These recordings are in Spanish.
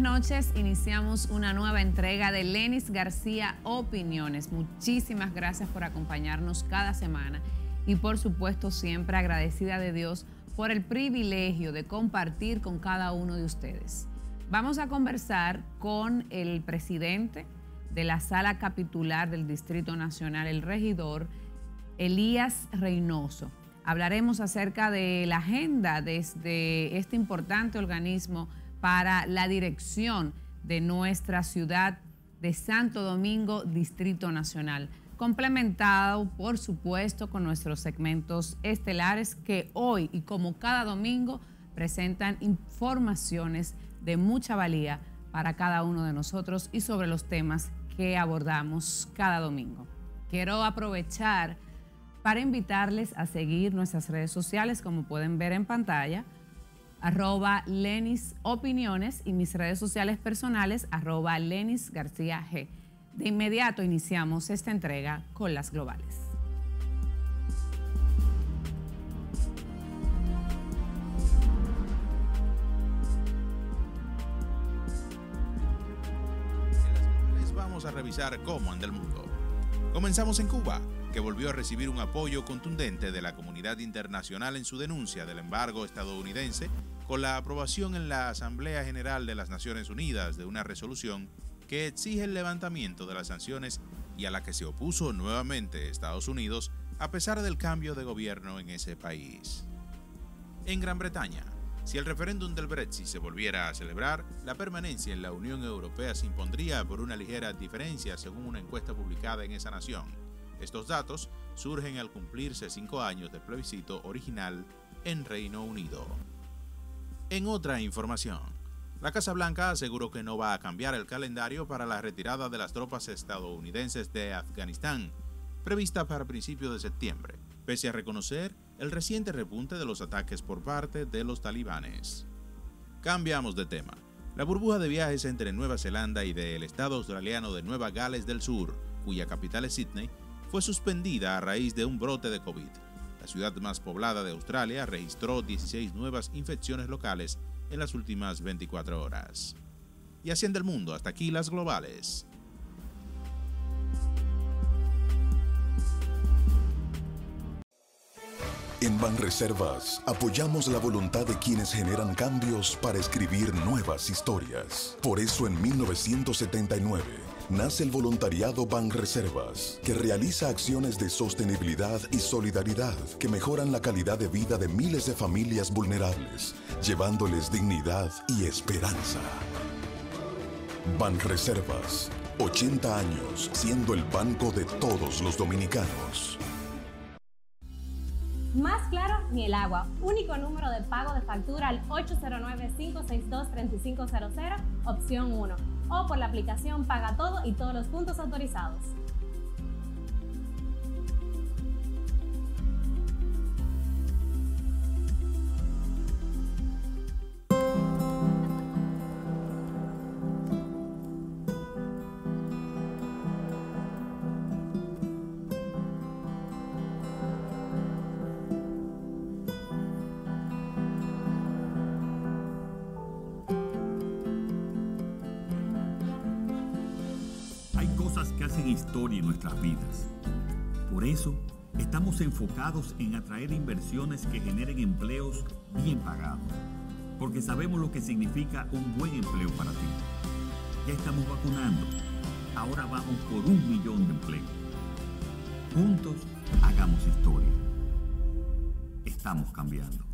buenas noches. Iniciamos una nueva entrega de Lenis García Opiniones. Muchísimas gracias por acompañarnos cada semana y por supuesto siempre agradecida de Dios por el privilegio de compartir con cada uno de ustedes. Vamos a conversar con el presidente de la sala capitular del Distrito Nacional, el regidor Elías Reynoso. Hablaremos acerca de la agenda desde este importante organismo para la dirección de nuestra ciudad de Santo Domingo, Distrito Nacional, complementado por supuesto con nuestros segmentos estelares que hoy y como cada domingo presentan informaciones de mucha valía para cada uno de nosotros y sobre los temas que abordamos cada domingo. Quiero aprovechar para invitarles a seguir nuestras redes sociales, como pueden ver en pantalla, arroba Lenis Opiniones y mis redes sociales personales, arroba Lenis García G. De inmediato iniciamos esta entrega con las globales. En las vamos a revisar cómo anda el mundo. Comenzamos en Cuba que volvió a recibir un apoyo contundente de la comunidad internacional en su denuncia del embargo estadounidense con la aprobación en la Asamblea General de las Naciones Unidas de una resolución que exige el levantamiento de las sanciones y a la que se opuso nuevamente Estados Unidos a pesar del cambio de gobierno en ese país. En Gran Bretaña, si el referéndum del Brexit se volviera a celebrar, la permanencia en la Unión Europea se impondría por una ligera diferencia según una encuesta publicada en esa nación estos datos surgen al cumplirse cinco años del plebiscito original en Reino Unido. En otra información, la Casa Blanca aseguró que no va a cambiar el calendario para la retirada de las tropas estadounidenses de Afganistán, prevista para principios de septiembre, pese a reconocer el reciente repunte de los ataques por parte de los talibanes. Cambiamos de tema. La burbuja de viajes entre Nueva Zelanda y del estado australiano de Nueva Gales del Sur, cuya capital es Sydney, fue suspendida a raíz de un brote de COVID. La ciudad más poblada de Australia registró 16 nuevas infecciones locales en las últimas 24 horas. Y haciendo el mundo, hasta aquí las globales. En Banreservas apoyamos la voluntad de quienes generan cambios para escribir nuevas historias. Por eso en 1979 nace el voluntariado Banreservas, que realiza acciones de sostenibilidad y solidaridad que mejoran la calidad de vida de miles de familias vulnerables, llevándoles dignidad y esperanza. Banreservas, 80 años siendo el banco de todos los dominicanos. Más claro ni el agua. Único número de pago de factura al 809-562-3500, opción 1 o por la aplicación Paga Todo y todos los puntos autorizados. en nuestras vidas. Por eso, estamos enfocados en atraer inversiones que generen empleos bien pagados, porque sabemos lo que significa un buen empleo para ti. Ya estamos vacunando, ahora vamos por un millón de empleos. Juntos, hagamos historia. Estamos cambiando.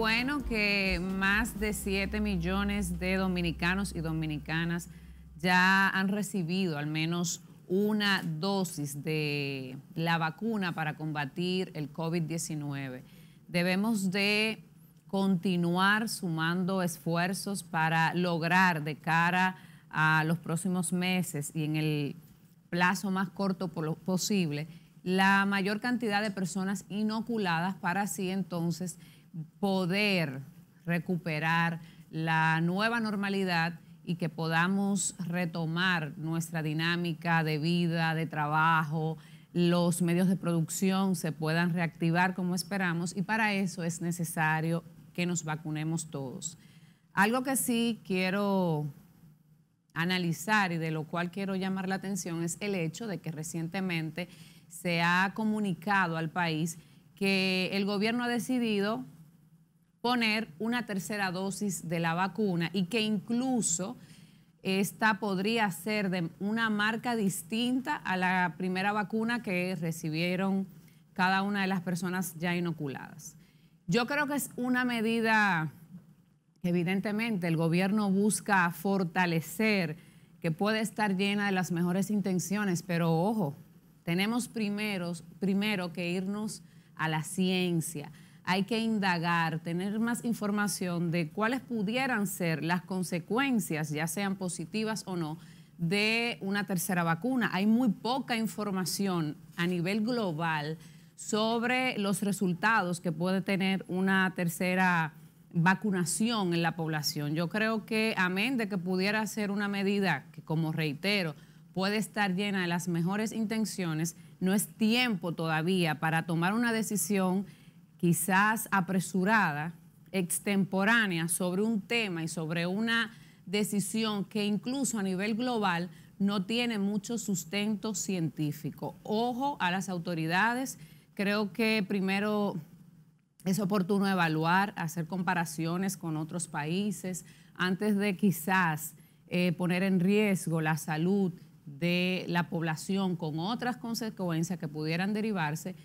bueno que más de 7 millones de dominicanos y dominicanas ya han recibido al menos una dosis de la vacuna para combatir el COVID-19. Debemos de continuar sumando esfuerzos para lograr de cara a los próximos meses y en el plazo más corto posible la mayor cantidad de personas inoculadas para así entonces poder recuperar la nueva normalidad y que podamos retomar nuestra dinámica de vida, de trabajo, los medios de producción se puedan reactivar como esperamos y para eso es necesario que nos vacunemos todos. Algo que sí quiero analizar y de lo cual quiero llamar la atención es el hecho de que recientemente se ha comunicado al país que el gobierno ha decidido poner una tercera dosis de la vacuna y que incluso esta podría ser de una marca distinta a la primera vacuna que recibieron cada una de las personas ya inoculadas. Yo creo que es una medida que evidentemente el gobierno busca fortalecer, que puede estar llena de las mejores intenciones, pero ojo, tenemos primeros, primero que irnos a la ciencia, hay que indagar, tener más información de cuáles pudieran ser las consecuencias, ya sean positivas o no, de una tercera vacuna. Hay muy poca información a nivel global sobre los resultados que puede tener una tercera vacunación en la población. Yo creo que, amén de que pudiera ser una medida que, como reitero, puede estar llena de las mejores intenciones, no es tiempo todavía para tomar una decisión quizás apresurada, extemporánea sobre un tema y sobre una decisión que incluso a nivel global no tiene mucho sustento científico. Ojo a las autoridades, creo que primero es oportuno evaluar, hacer comparaciones con otros países antes de quizás eh, poner en riesgo la salud de la población con otras consecuencias que pudieran derivarse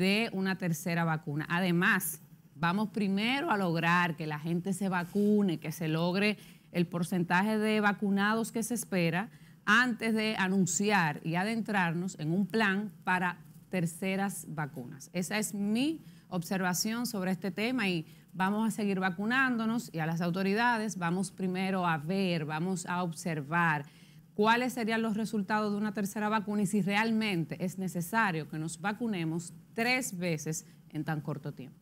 de una tercera vacuna. Además, vamos primero a lograr que la gente se vacune, que se logre el porcentaje de vacunados que se espera antes de anunciar y adentrarnos en un plan para terceras vacunas. Esa es mi observación sobre este tema y vamos a seguir vacunándonos y a las autoridades vamos primero a ver, vamos a observar cuáles serían los resultados de una tercera vacuna y si realmente es necesario que nos vacunemos tres veces en tan corto tiempo.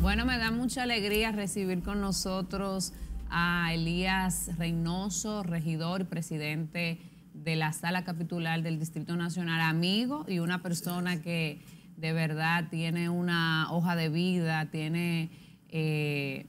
Bueno, me da mucha alegría recibir con nosotros a Elías Reynoso, regidor y presidente de la Sala Capitular del Distrito Nacional, amigo y una persona que de verdad tiene una hoja de vida, tiene eh,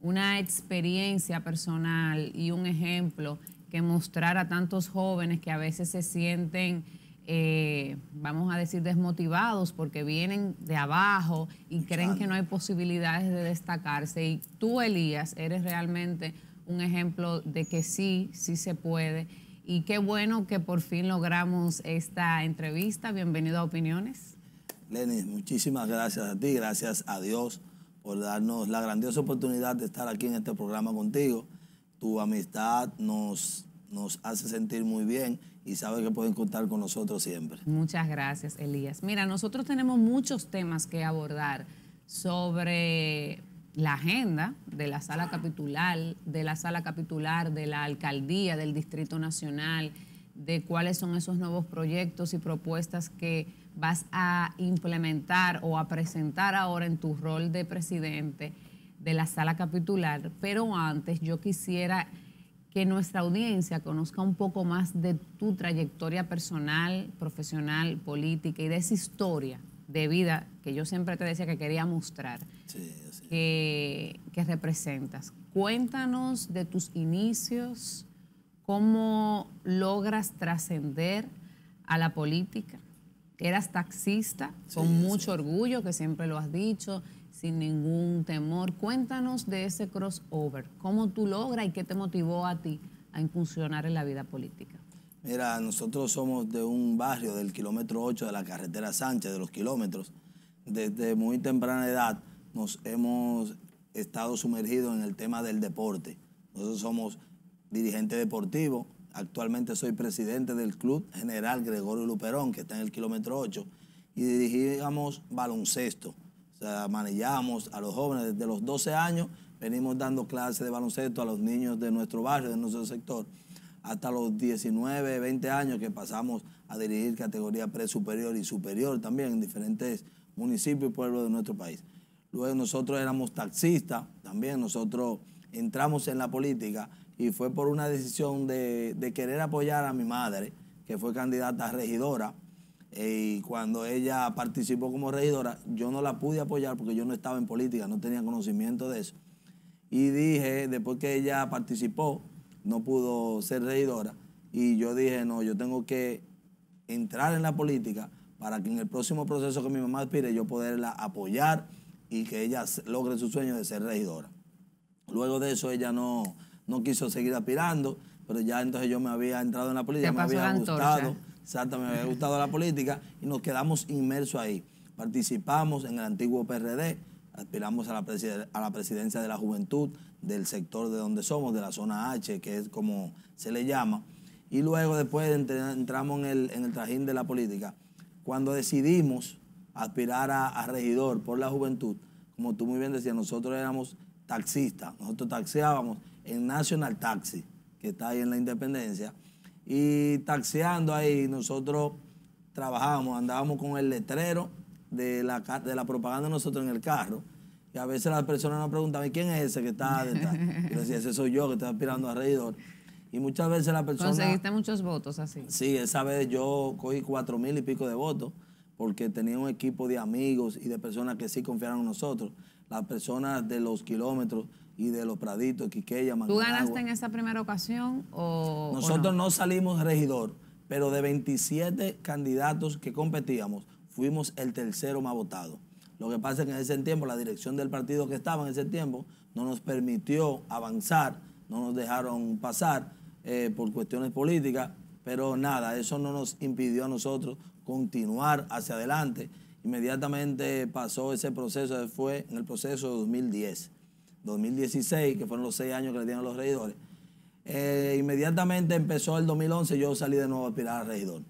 una experiencia personal y un ejemplo que mostrar a tantos jóvenes que a veces se sienten, eh, vamos a decir, desmotivados porque vienen de abajo y creen que no hay posibilidades de destacarse. Y tú, Elías, eres realmente un ejemplo de que sí, sí se puede. Y qué bueno que por fin logramos esta entrevista. Bienvenido a Opiniones. Lenis, muchísimas gracias a ti, gracias a Dios por darnos la grandiosa oportunidad de estar aquí en este programa contigo tu amistad nos, nos hace sentir muy bien y sabe que pueden contar con nosotros siempre. Muchas gracias, Elías. Mira, nosotros tenemos muchos temas que abordar sobre la agenda de la sala capitular, de la sala capitular, de la alcaldía, del Distrito Nacional, de cuáles son esos nuevos proyectos y propuestas que vas a implementar o a presentar ahora en tu rol de presidente de la sala capitular, pero antes yo quisiera que nuestra audiencia conozca un poco más de tu trayectoria personal, profesional, política y de esa historia de vida que yo siempre te decía que quería mostrar, Que, representas. Cuéntanos de tus inicios, cómo logras trascender a la política. Eras taxista, con mucho orgullo, que siempre lo has dicho, sin ningún temor. Cuéntanos de ese crossover, cómo tú logras y qué te motivó a ti a incursionar en la vida política. Mira, nosotros somos de un barrio del kilómetro 8 de la carretera Sánchez, de los kilómetros. Desde muy temprana edad nos hemos estado sumergidos en el tema del deporte. Nosotros somos dirigente deportivo. Actualmente soy presidente del Club General Gregorio Luperón, que está en el kilómetro 8, y dirigíamos baloncesto o sea, manejamos a los jóvenes desde los 12 años, venimos dando clases de baloncesto a los niños de nuestro barrio, de nuestro sector, hasta los 19, 20 años que pasamos a dirigir categoría pre-superior y superior también en diferentes municipios y pueblos de nuestro país. Luego nosotros éramos taxistas, también nosotros entramos en la política y fue por una decisión de, de querer apoyar a mi madre, que fue candidata a regidora eh, y cuando ella participó como regidora, yo no la pude apoyar porque yo no estaba en política, no tenía conocimiento de eso. Y dije, después que ella participó, no pudo ser regidora, y yo dije, no, yo tengo que entrar en la política para que en el próximo proceso que mi mamá aspire yo poderla apoyar y que ella logre su sueño de ser regidora. Luego de eso ella no, no quiso seguir aspirando, pero ya entonces yo me había entrado en la política, me había gustado. Exactamente, me había gustado la política y nos quedamos inmersos ahí. Participamos en el antiguo PRD, aspiramos a la, a la presidencia de la juventud del sector de donde somos, de la zona H, que es como se le llama. Y luego después entramos en el, trajín de la política. Cuando decidimos aspirar a, a regidor por la juventud, como tú muy bien decías, nosotros éramos taxistas, nosotros taxeábamos en National Taxi, que está ahí en la Independencia y taxeando ahí nosotros trabajábamos, andábamos con el letrero de la, de la propaganda de nosotros en el carro. Y a veces las personas nos preguntaban, quién es ese que está detrás? Yo decía, ese soy yo que estoy aspirando alrededor. Y muchas veces la persona... Conseguiste muchos votos así. Sí, esa vez yo cogí cuatro mil y pico de votos porque tenía un equipo de amigos y de personas que sí confiaron en nosotros. Las personas de los kilómetros y de los Praditos, Quiqueya, Managua. ¿Tú ganaste en esa primera ocasión Nosotros no? salimos regidor, pero de 27 candidatos que competíamos, fuimos el tercero más votado. Lo que pasa es que en ese tiempo la dirección del partido que estaba en ese tiempo no nos permitió avanzar, no nos dejaron pasar eh, por cuestiones políticas, pero nada, eso no nos impidió a nosotros continuar hacia adelante. Inmediatamente pasó ese proceso, fue en el proceso de 2010 2016, que fueron los seis años que le dieron los regidores. Eh, inmediatamente empezó el 2011, yo salí de nuevo a aspirar al regidor.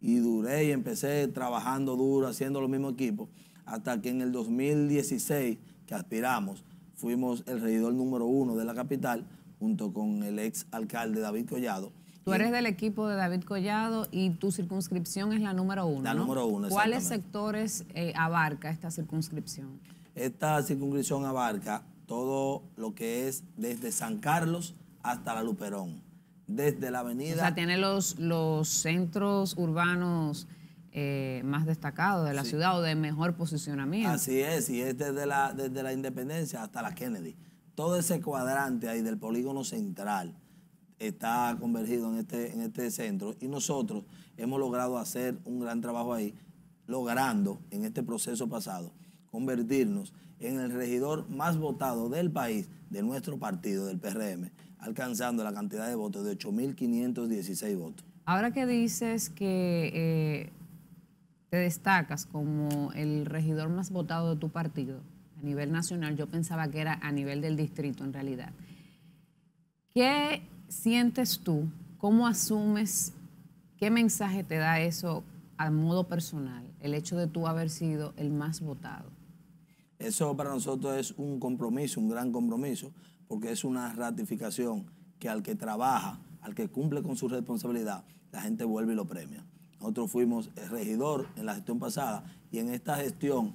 Y duré y empecé trabajando duro, haciendo los mismos equipos, hasta que en el 2016, que aspiramos, fuimos el regidor número uno de la capital, junto con el ex alcalde David Collado. Tú eres del equipo de David Collado y tu circunscripción es la número uno. La número uno. ¿Cuáles sectores eh, abarca esta circunscripción? Esta circunscripción abarca todo lo que es desde San Carlos hasta la Luperón. Desde la avenida. O sea, tiene los, los centros urbanos eh, más destacados de la ciudad o de mejor posicionamiento. Así es, y es desde la, Independencia hasta la Kennedy. Todo ese cuadrante ahí del polígono central está convergido en este, en este centro y nosotros hemos logrado hacer un gran trabajo ahí, logrando en este proceso pasado convertirnos en el regidor más votado del país, de nuestro partido, del PRM, alcanzando la cantidad de votos de 8.516 votos. Ahora que dices que eh, te destacas como el regidor más votado de tu partido a nivel nacional, yo pensaba que era a nivel del distrito en realidad. ¿Qué sientes tú? ¿Cómo asumes? ¿Qué mensaje te da eso a modo personal, el hecho de tú haber sido el más votado? Eso para nosotros es un compromiso, un gran compromiso, porque es una ratificación que al que trabaja, al que cumple con su responsabilidad, la gente vuelve y lo premia. Nosotros fuimos regidor en la gestión pasada y en esta gestión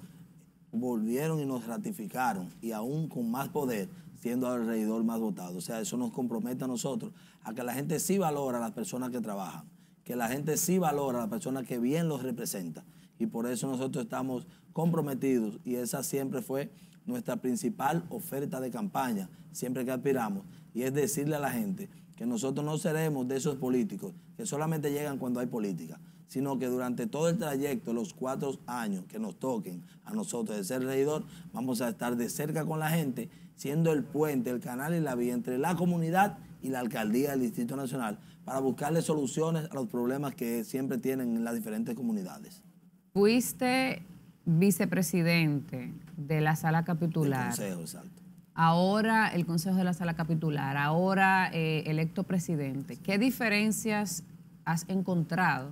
volvieron y nos ratificaron y aún con más poder siendo el regidor más votado. O sea, eso nos compromete a nosotros a que la gente sí valora a las personas que trabajan, que la gente sí valora a las personas que bien los representa. Y por eso nosotros estamos comprometidos y esa siempre fue nuestra principal oferta de campaña, siempre que aspiramos, y es decirle a la gente que nosotros no seremos de esos políticos que solamente llegan cuando hay política, sino que durante todo el trayecto, los cuatro años que nos toquen a nosotros de ser regidor, vamos a estar de cerca con la gente, siendo el puente, el canal y la vía entre la comunidad y la alcaldía del Distrito Nacional, para buscarle soluciones a los problemas que siempre tienen las diferentes comunidades. Fuiste vicepresidente de la sala capitular. Consejo, exacto. Ahora el Consejo de la Sala Capitular, ahora eh, electo presidente. ¿Qué diferencias has encontrado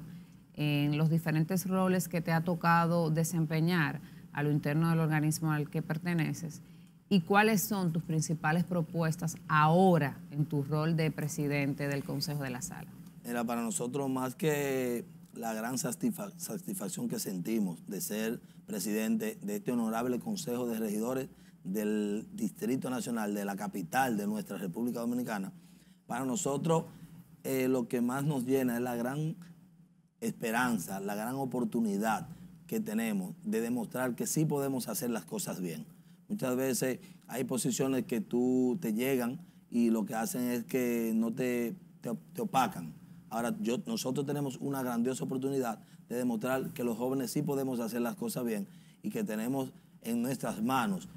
en los diferentes roles que te ha tocado desempeñar a lo interno del organismo al que perteneces? ¿Y cuáles son tus principales propuestas ahora en tu rol de presidente del Consejo de la Sala? Era para nosotros más que la gran satisfacción que sentimos de ser presidente de este honorable Consejo de Regidores del Distrito Nacional, de la capital de nuestra República Dominicana. Para nosotros eh, lo que más nos llena es la gran esperanza, la gran oportunidad que tenemos de demostrar que sí podemos hacer las cosas bien. Muchas veces hay posiciones que tú te llegan y lo que hacen es que no te opacan Ahora nosotros tenemos una grandiosa oportunidad de demostrar que los jóvenes sí podemos hacer las cosas bien y que tenemos en nuestras manos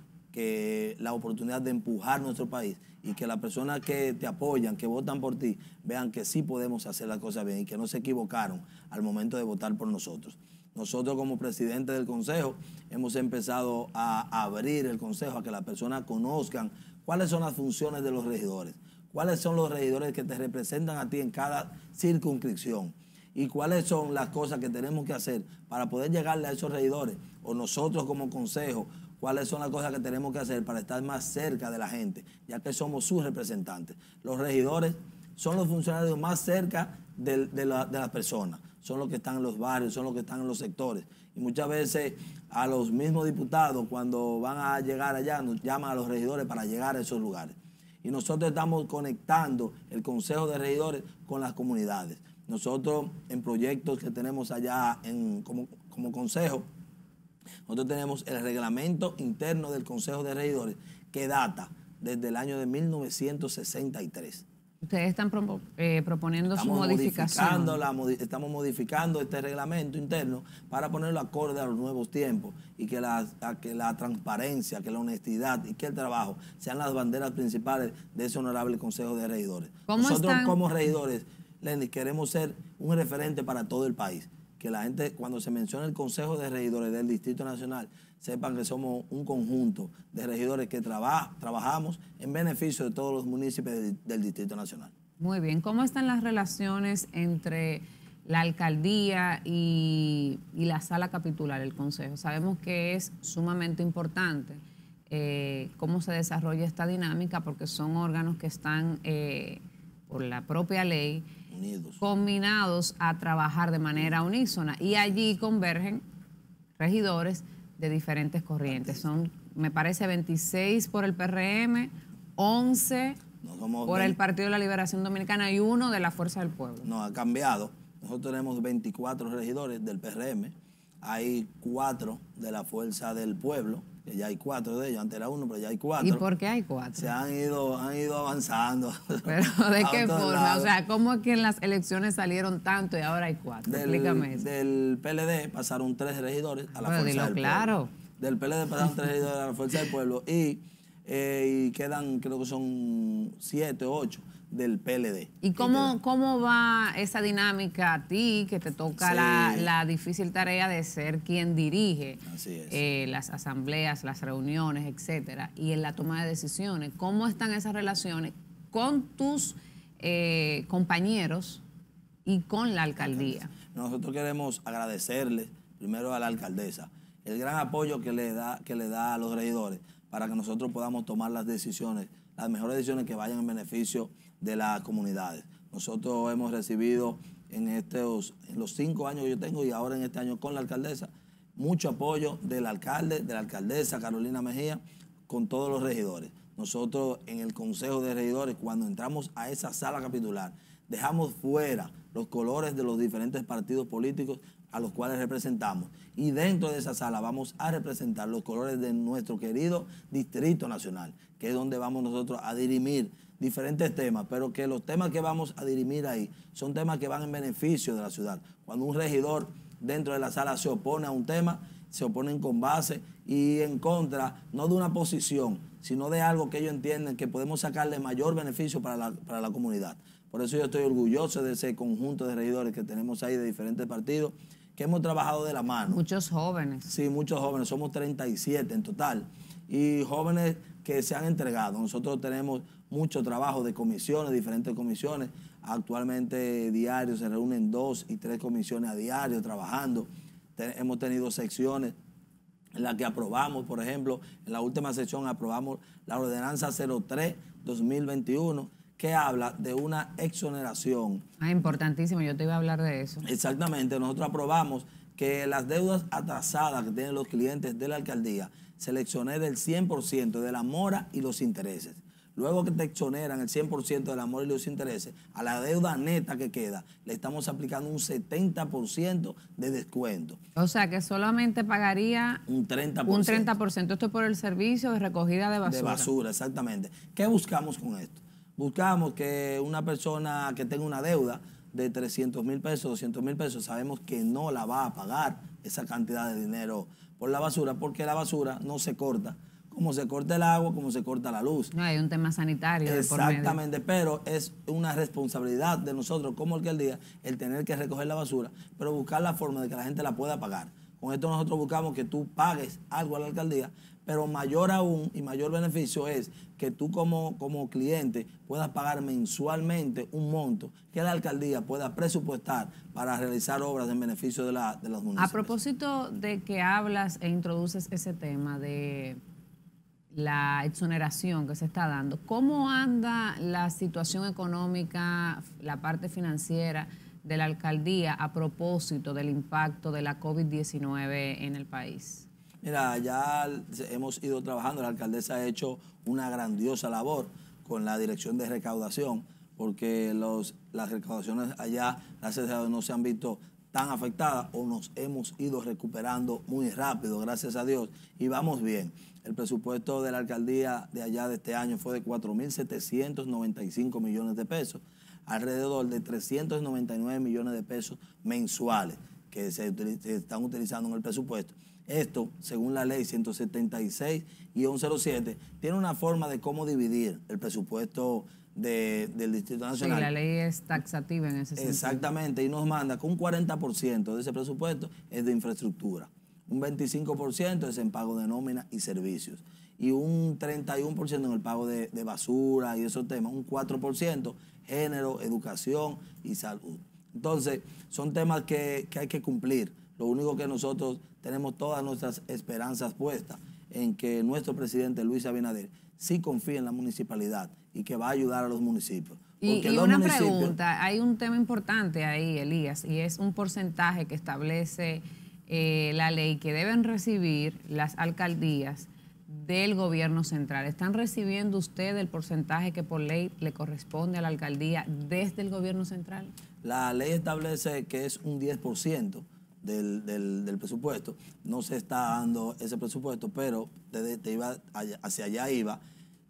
la oportunidad de empujar nuestro país y que las personas que te apoyan, que votan por ti, vean que sí podemos hacer las cosas bien y que no se equivocaron al momento de votar por nosotros. Nosotros como presidente del Consejo hemos empezado a abrir el Consejo a que las personas conozcan cuáles son las funciones de los regidores cuáles son los regidores que te representan a ti en cada circunscripción y cuáles son las cosas que tenemos que hacer para poder llegarle a esos regidores o nosotros como consejo, cuáles son las cosas que tenemos que hacer para estar más cerca de la gente, ya que somos sus representantes. Los regidores son los funcionarios más cerca de, las personas, son los que están en los barrios, son los que están en los sectores. Y muchas veces a los mismos diputados cuando van a llegar allá nos llaman a los regidores para llegar a esos lugares y nosotros estamos conectando el Consejo de Regidores con las comunidades. Nosotros en proyectos que tenemos allá como, como consejo, nosotros tenemos el reglamento interno del Consejo de Regidores que data desde el año de 1963. Ustedes están eh, proponiendo su modificación. estamos modificando este reglamento interno para ponerlo acorde a los nuevos tiempos y que la, que la transparencia, que la honestidad y que el trabajo sean las banderas principales de ese honorable Consejo de Regidores. Nosotros como regidores, Lenny, queremos ser un referente para todo el país que la gente, cuando se menciona el Consejo de Regidores del Distrito Nacional, sepan que somos un conjunto de regidores que trabajamos en beneficio de todos los municipios del Distrito Nacional. Muy bien, ¿cómo están las relaciones entre la alcaldía y, la sala capitular, del Consejo? Sabemos que es sumamente importante eh, cómo se desarrolla esta dinámica porque son órganos que están, eh, por la propia ley, combinados a trabajar de manera unísona. Y allí convergen regidores de diferentes corrientes. Son, me parece, 26 por el PRM, 11 por el Partido de la Liberación Dominicana y uno de la Fuerza del Pueblo. No, ha cambiado. Nosotros tenemos 24 regidores del PRM, hay cuatro de la Fuerza del Pueblo ya hay cuatro de ellos, antes era uno, pero ya hay cuatro. ¿Y por qué hay cuatro? Se han ido, han ido avanzando. ¿Pero de qué forma? O sea, ¿cómo es que en las elecciones salieron tanto y ahora hay cuatro? Explícame eso. Del PLD pasaron tres regidores a la Fuerza del claro. Pueblo. Del PLD pasaron tres regidores a la Fuerza del Pueblo y, eh, y quedan, creo que son siete, ocho del PLD. ¿Y cómo, cómo va esa dinámica a ti, que te toca la, difícil tarea de ser quien dirige eh, las asambleas, las reuniones, etcétera, y en la toma de decisiones? ¿Cómo están esas relaciones con tus eh, compañeros y con la alcaldía? Nosotros queremos agradecerle primero a la alcaldesa el gran apoyo que le da, que le da a los regidores para que nosotros podamos tomar las decisiones, las mejores decisiones que vayan en beneficio de las comunidades. Nosotros hemos recibido en, estos, los cinco años que yo tengo y ahora en este año con la alcaldesa, mucho apoyo del alcalde, de la alcaldesa Carolina Mejía, con todos los regidores. Nosotros en el Consejo de Regidores, cuando entramos a esa sala capitular, dejamos fuera los colores de los diferentes partidos políticos a los cuales representamos. Y dentro de esa sala vamos a representar los colores de nuestro querido Distrito Nacional, que es donde vamos nosotros a dirimir diferentes temas, pero que los temas que vamos a dirimir ahí son temas que van en beneficio de la ciudad. Cuando un regidor dentro de la sala se opone a un tema, se oponen con base y en contra, no de una posición, sino de algo que ellos entienden que podemos sacarle mayor beneficio para la, para la comunidad. Por eso yo estoy orgulloso de ese conjunto de regidores que tenemos ahí de diferentes partidos, que hemos trabajado de la mano. Muchos jóvenes. Sí, muchos jóvenes, somos 37 en total. Y jóvenes que se han entregado. Nosotros tenemos mucho trabajo de comisiones, diferentes comisiones. Actualmente diarios se reúnen dos y tres comisiones a diario trabajando. hemos tenido secciones en las que aprobamos, por ejemplo, en la última sección aprobamos la ordenanza 03-2021 que habla de una exoneración. Ah, importantísimo, yo te iba a hablar de eso. Exactamente, nosotros aprobamos que las deudas atrasadas que tienen los clientes de la alcaldía seleccioné del 100% de la mora y los intereses. Luego que te exoneran el 100% de la mora y los intereses, a la deuda neta que queda, le estamos aplicando un 70% de descuento. O sea que solamente pagaría un 30%. Un 30%. Esto es por el servicio de recogida de basura. De basura, exactamente. ¿Qué buscamos con esto? Buscamos que una persona que tenga una deuda de 300 mil pesos, 200 mil pesos, sabemos que no la va a pagar esa cantidad de dinero por la basura, porque la basura no se corta, como se corta el agua, como se corta la luz. No, hay un tema sanitario. Exactamente, pero es una responsabilidad de nosotros como alcaldía el tener que recoger la basura, pero buscar la forma de que la gente la pueda pagar. Con esto nosotros buscamos que tú pagues algo a la alcaldía, pero mayor aún y mayor beneficio es que tú como, cliente puedas pagar mensualmente un monto que la alcaldía pueda presupuestar para realizar obras en beneficio de, la, de los municipios. A propósito de que hablas e introduces ese tema de la exoneración que se está dando, ¿cómo anda la situación económica, la parte financiera? de la alcaldía a propósito del impacto de la COVID-19 en el país? Mira, ya hemos ido trabajando, la alcaldesa ha hecho una grandiosa labor con la dirección de recaudación, porque los, las recaudaciones allá, gracias a no se han visto tan afectadas o nos hemos ido recuperando muy rápido, gracias a Dios, y vamos bien. El presupuesto de la alcaldía de allá de este año fue de 4.795 millones de pesos, alrededor de 399 millones de pesos mensuales que se están utilizando en el presupuesto. Esto, según la ley 176-107, y tiene una forma de cómo dividir el presupuesto del Distrito Nacional. Sí, la ley es taxativa en ese sentido. Exactamente, y nos manda que un 40% de ese presupuesto es de infraestructura, un 25% es en pago de nómina y servicios, y un 31% en el pago de, basura y esos temas, un 4% género, educación y salud. Entonces, son temas que hay que cumplir lo único que nosotros tenemos todas nuestras esperanzas puestas en que nuestro presidente Luis Abinader sí confíe en la municipalidad y que va a ayudar a los municipios. y, una pregunta, hay un tema importante ahí, Elías, y es un porcentaje que establece eh, la ley que deben recibir las alcaldías del gobierno central. ¿Están recibiendo ustedes el porcentaje que por ley le corresponde a la alcaldía desde el gobierno central? La ley establece que es un 10% del, presupuesto. No se está dando ese presupuesto, pero te, iba hacia allá iba,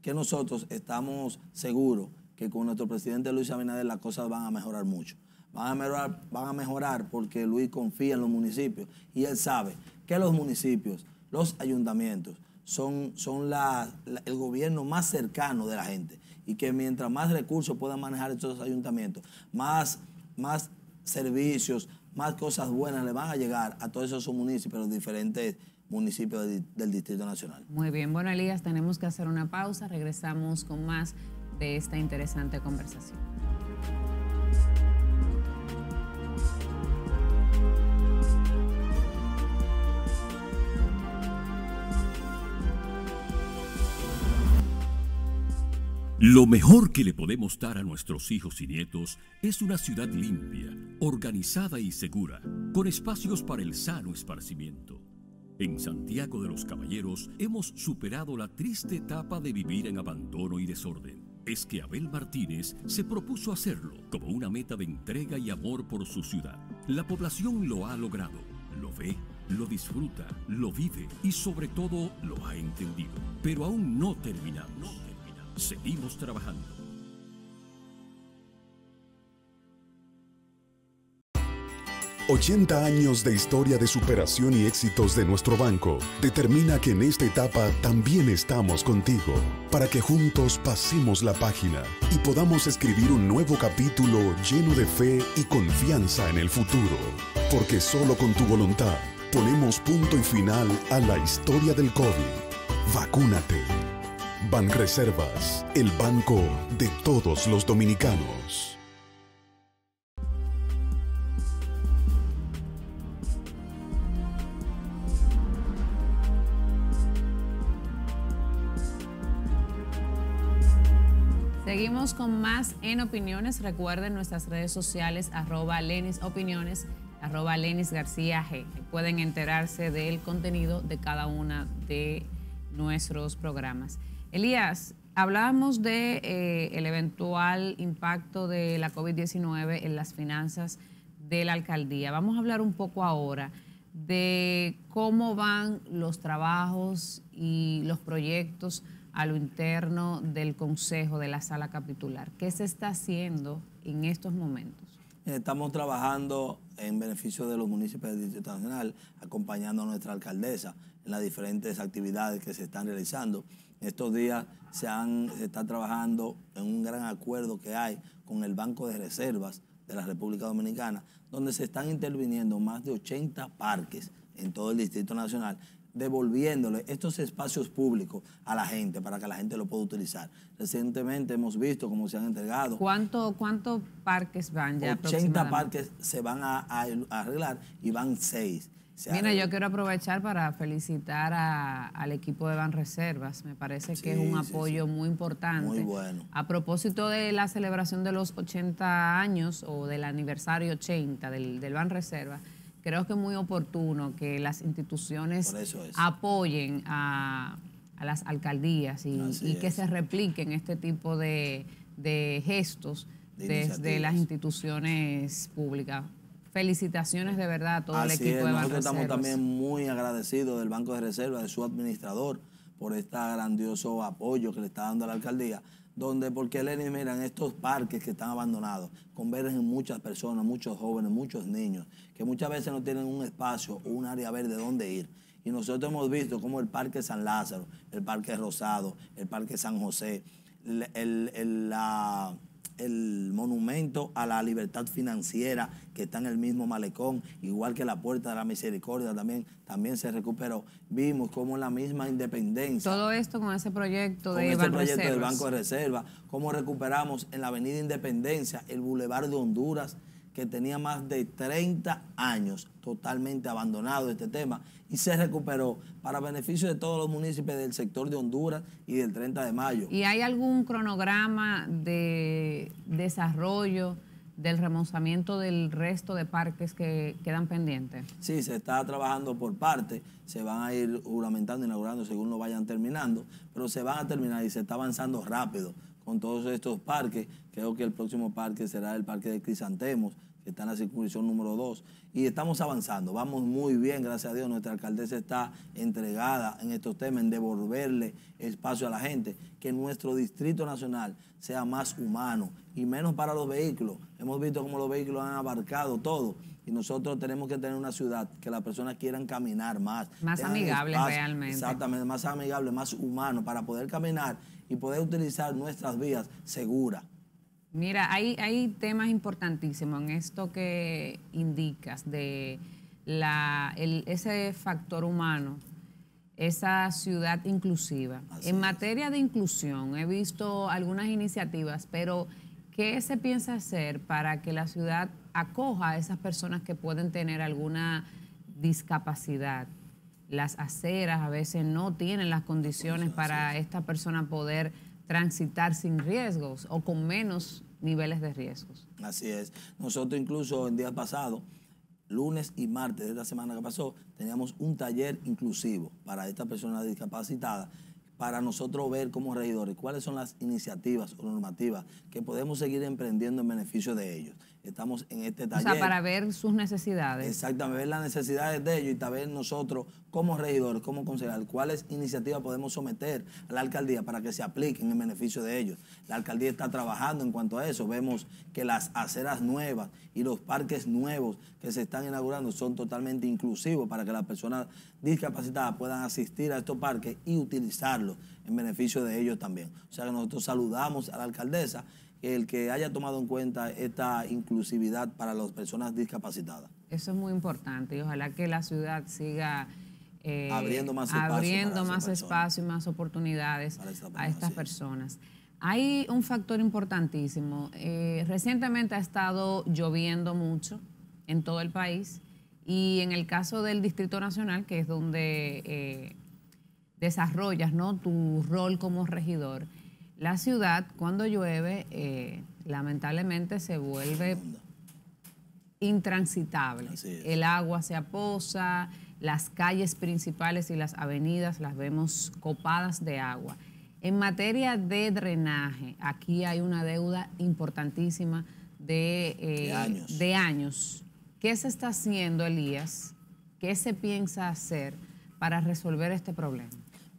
que nosotros estamos seguros que con nuestro presidente Luis Abinader las cosas van a mejorar mucho. Van a mejorar, van a mejorar porque Luis confía en los municipios y él sabe que los municipios, los ayuntamientos, son, son el gobierno más cercano de la gente y que mientras más recursos puedan manejar estos ayuntamientos, más, más servicios, más cosas buenas le van a llegar a todos esos municipios, los diferentes municipios del, Distrito Nacional. Muy bien, bueno Elías, tenemos que hacer una pausa, regresamos con más de esta interesante conversación. Lo mejor que le podemos dar a nuestros hijos y nietos es una ciudad limpia, organizada y segura, con espacios para el sano esparcimiento. En Santiago de los Caballeros hemos superado la triste etapa de vivir en abandono y desorden. Es que Abel Martínez se propuso hacerlo como una meta de entrega y amor por su ciudad. La población lo ha logrado, lo ve lo disfruta, lo vive y sobre todo lo ha entendido. Pero aún no terminamos. Seguimos trabajando. ...80 años de historia de superación y éxitos de nuestro banco... ...determina que en esta etapa también estamos contigo... ...para que juntos pasemos la página... ...y podamos escribir un nuevo capítulo lleno de fe y confianza en el futuro... ...porque solo con tu voluntad ponemos punto y final a la historia del COVID... ...vacúnate Reservas, el banco de todos los dominicanos. Seguimos con más en opiniones. Recuerden nuestras redes sociales arroba Lenis Opiniones, arroba Lenis García G. Pueden enterarse del contenido de cada uno de nuestros programas. Elías, hablábamos de eh, eventual impacto de la COVID-19 en las finanzas de la alcaldía. Vamos a hablar un poco ahora de cómo van los trabajos y los proyectos a lo interno del Consejo de la Sala Capitular. ¿Qué se está haciendo en estos momentos? Estamos trabajando en beneficio de los municipios del Distrito Nacional, acompañando a nuestra alcaldesa en las diferentes actividades que se están realizando. Estos días se, han, está trabajando en un gran acuerdo que hay con el Banco de Reservas de la República Dominicana, donde se están interviniendo más de 80 parques en todo el Distrito Nacional, devolviéndole estos espacios públicos a la gente para que la gente lo pueda utilizar. Recientemente hemos visto cómo se han entregado. ¿Cuántos parques van ya? 80 parques se van a, a arreglar y van 6. Mira, yo quiero aprovechar para felicitar a, al equipo de Banreservas. Me parece que es un apoyo muy importante. Muy bueno. A propósito de la celebración de los 80 años o del aniversario 80 del, del Banreservas, creo que es muy oportuno que las instituciones apoyen a, las alcaldías y, que se repliquen este tipo de, gestos desde las instituciones públicas. Felicitaciones de verdad a todo el equipo de Banco Nosotros estamos también muy agradecidos del Banco de Reserva, de su administrador, por este grandioso apoyo que le está dando a la alcaldía. Donde, porque Lenin, miran estos parques que están abandonados, convergen muchas personas, muchos jóvenes, muchos niños, que muchas veces no tienen un espacio, un área verde donde ir. Y nosotros hemos visto como el Parque San Lázaro, el Parque Rosado, el Parque San José, la el monumento a la libertad financiera que está en el mismo malecón, igual que la Puerta de la Misericordia también, también se recuperó. Vimos como la misma independencia. Todo esto con ese proyecto, de con proyecto del Banco de Reserva, cómo recuperamos en la Avenida Independencia el bulevar de Honduras que tenía más de 30 años totalmente abandonado este tema y se recuperó para beneficio de todos los municipios del sector de Honduras y del 30 de mayo. ¿Y hay algún cronograma de desarrollo? del remozamiento del resto de parques que quedan pendientes? Sí, se está trabajando por parte, se van a ir juramentando, inaugurando según lo vayan terminando, pero se van a terminar y se está avanzando rápido con todos estos parques. Creo que el próximo parque será el Parque de Crisantemos, que está en la circunvisión número 2. Y estamos avanzando, vamos muy bien, gracias a Dios. Nuestra alcaldesa está entregada en estos temas, en devolverle espacio a la gente, que nuestro distrito nacional sea más humano y menos para los vehículos. Hemos visto cómo los vehículos han abarcado todo. Y nosotros tenemos que tener una ciudad que las personas quieran caminar más. Más amigable realmente. Exactamente, más amigable, más humano, para poder caminar y poder utilizar nuestras vías seguras. Mira, hay, hay temas importantísimos en esto que indicas de la, ese factor humano, esa ciudad inclusiva. en materia de inclusión, he visto algunas iniciativas, pero ¿qué se piensa hacer para que la ciudad acoja a esas personas que pueden tener alguna discapacidad? las aceras a veces no tienen las condiciones para esta persona poder transitar sin riesgos o con menos niveles de riesgos. Así es. Nosotros incluso el día pasado, lunes y martes de esta semana que pasó, teníamos un taller inclusivo para esta persona discapacitada para nosotros ver como regidores cuáles son las iniciativas o normativas que podemos seguir emprendiendo en beneficio de ellos. Estamos en este taller. O sea, para ver sus necesidades. Exactamente, ver las necesidades de ellos y también vez nosotros como regidores, como concejal, cuáles iniciativas podemos someter a la alcaldía para que se apliquen en beneficio de ellos. La alcaldía está trabajando en cuanto a eso. Vemos que las aceras nuevas y los parques nuevos que se están inaugurando son totalmente inclusivos para que las personas discapacitadas puedan asistir a estos parques y utilizarlos en beneficio de ellos también. O sea que nosotros saludamos a la alcaldesa el que haya tomado en cuenta esta inclusividad para las personas discapacitadas. Eso es muy importante y ojalá que la ciudad siga eh, abriendo más, espacio, abriendo más y más oportunidades a estas personas. Hay un factor importantísimo. Eh, recientemente ha estado lloviendo mucho en todo el país y en el caso del Distrito Nacional, que es donde eh, desarrollas ¿no? tu rol como regidor, la ciudad cuando llueve lamentablemente se vuelve intransitable. El agua se aposa, las calles principales y las avenidas las vemos copadas de agua. En materia de drenaje, aquí hay una deuda importantísima de, eh, años. ¿Qué se está haciendo, Elías? ¿Qué se piensa hacer para resolver este problema?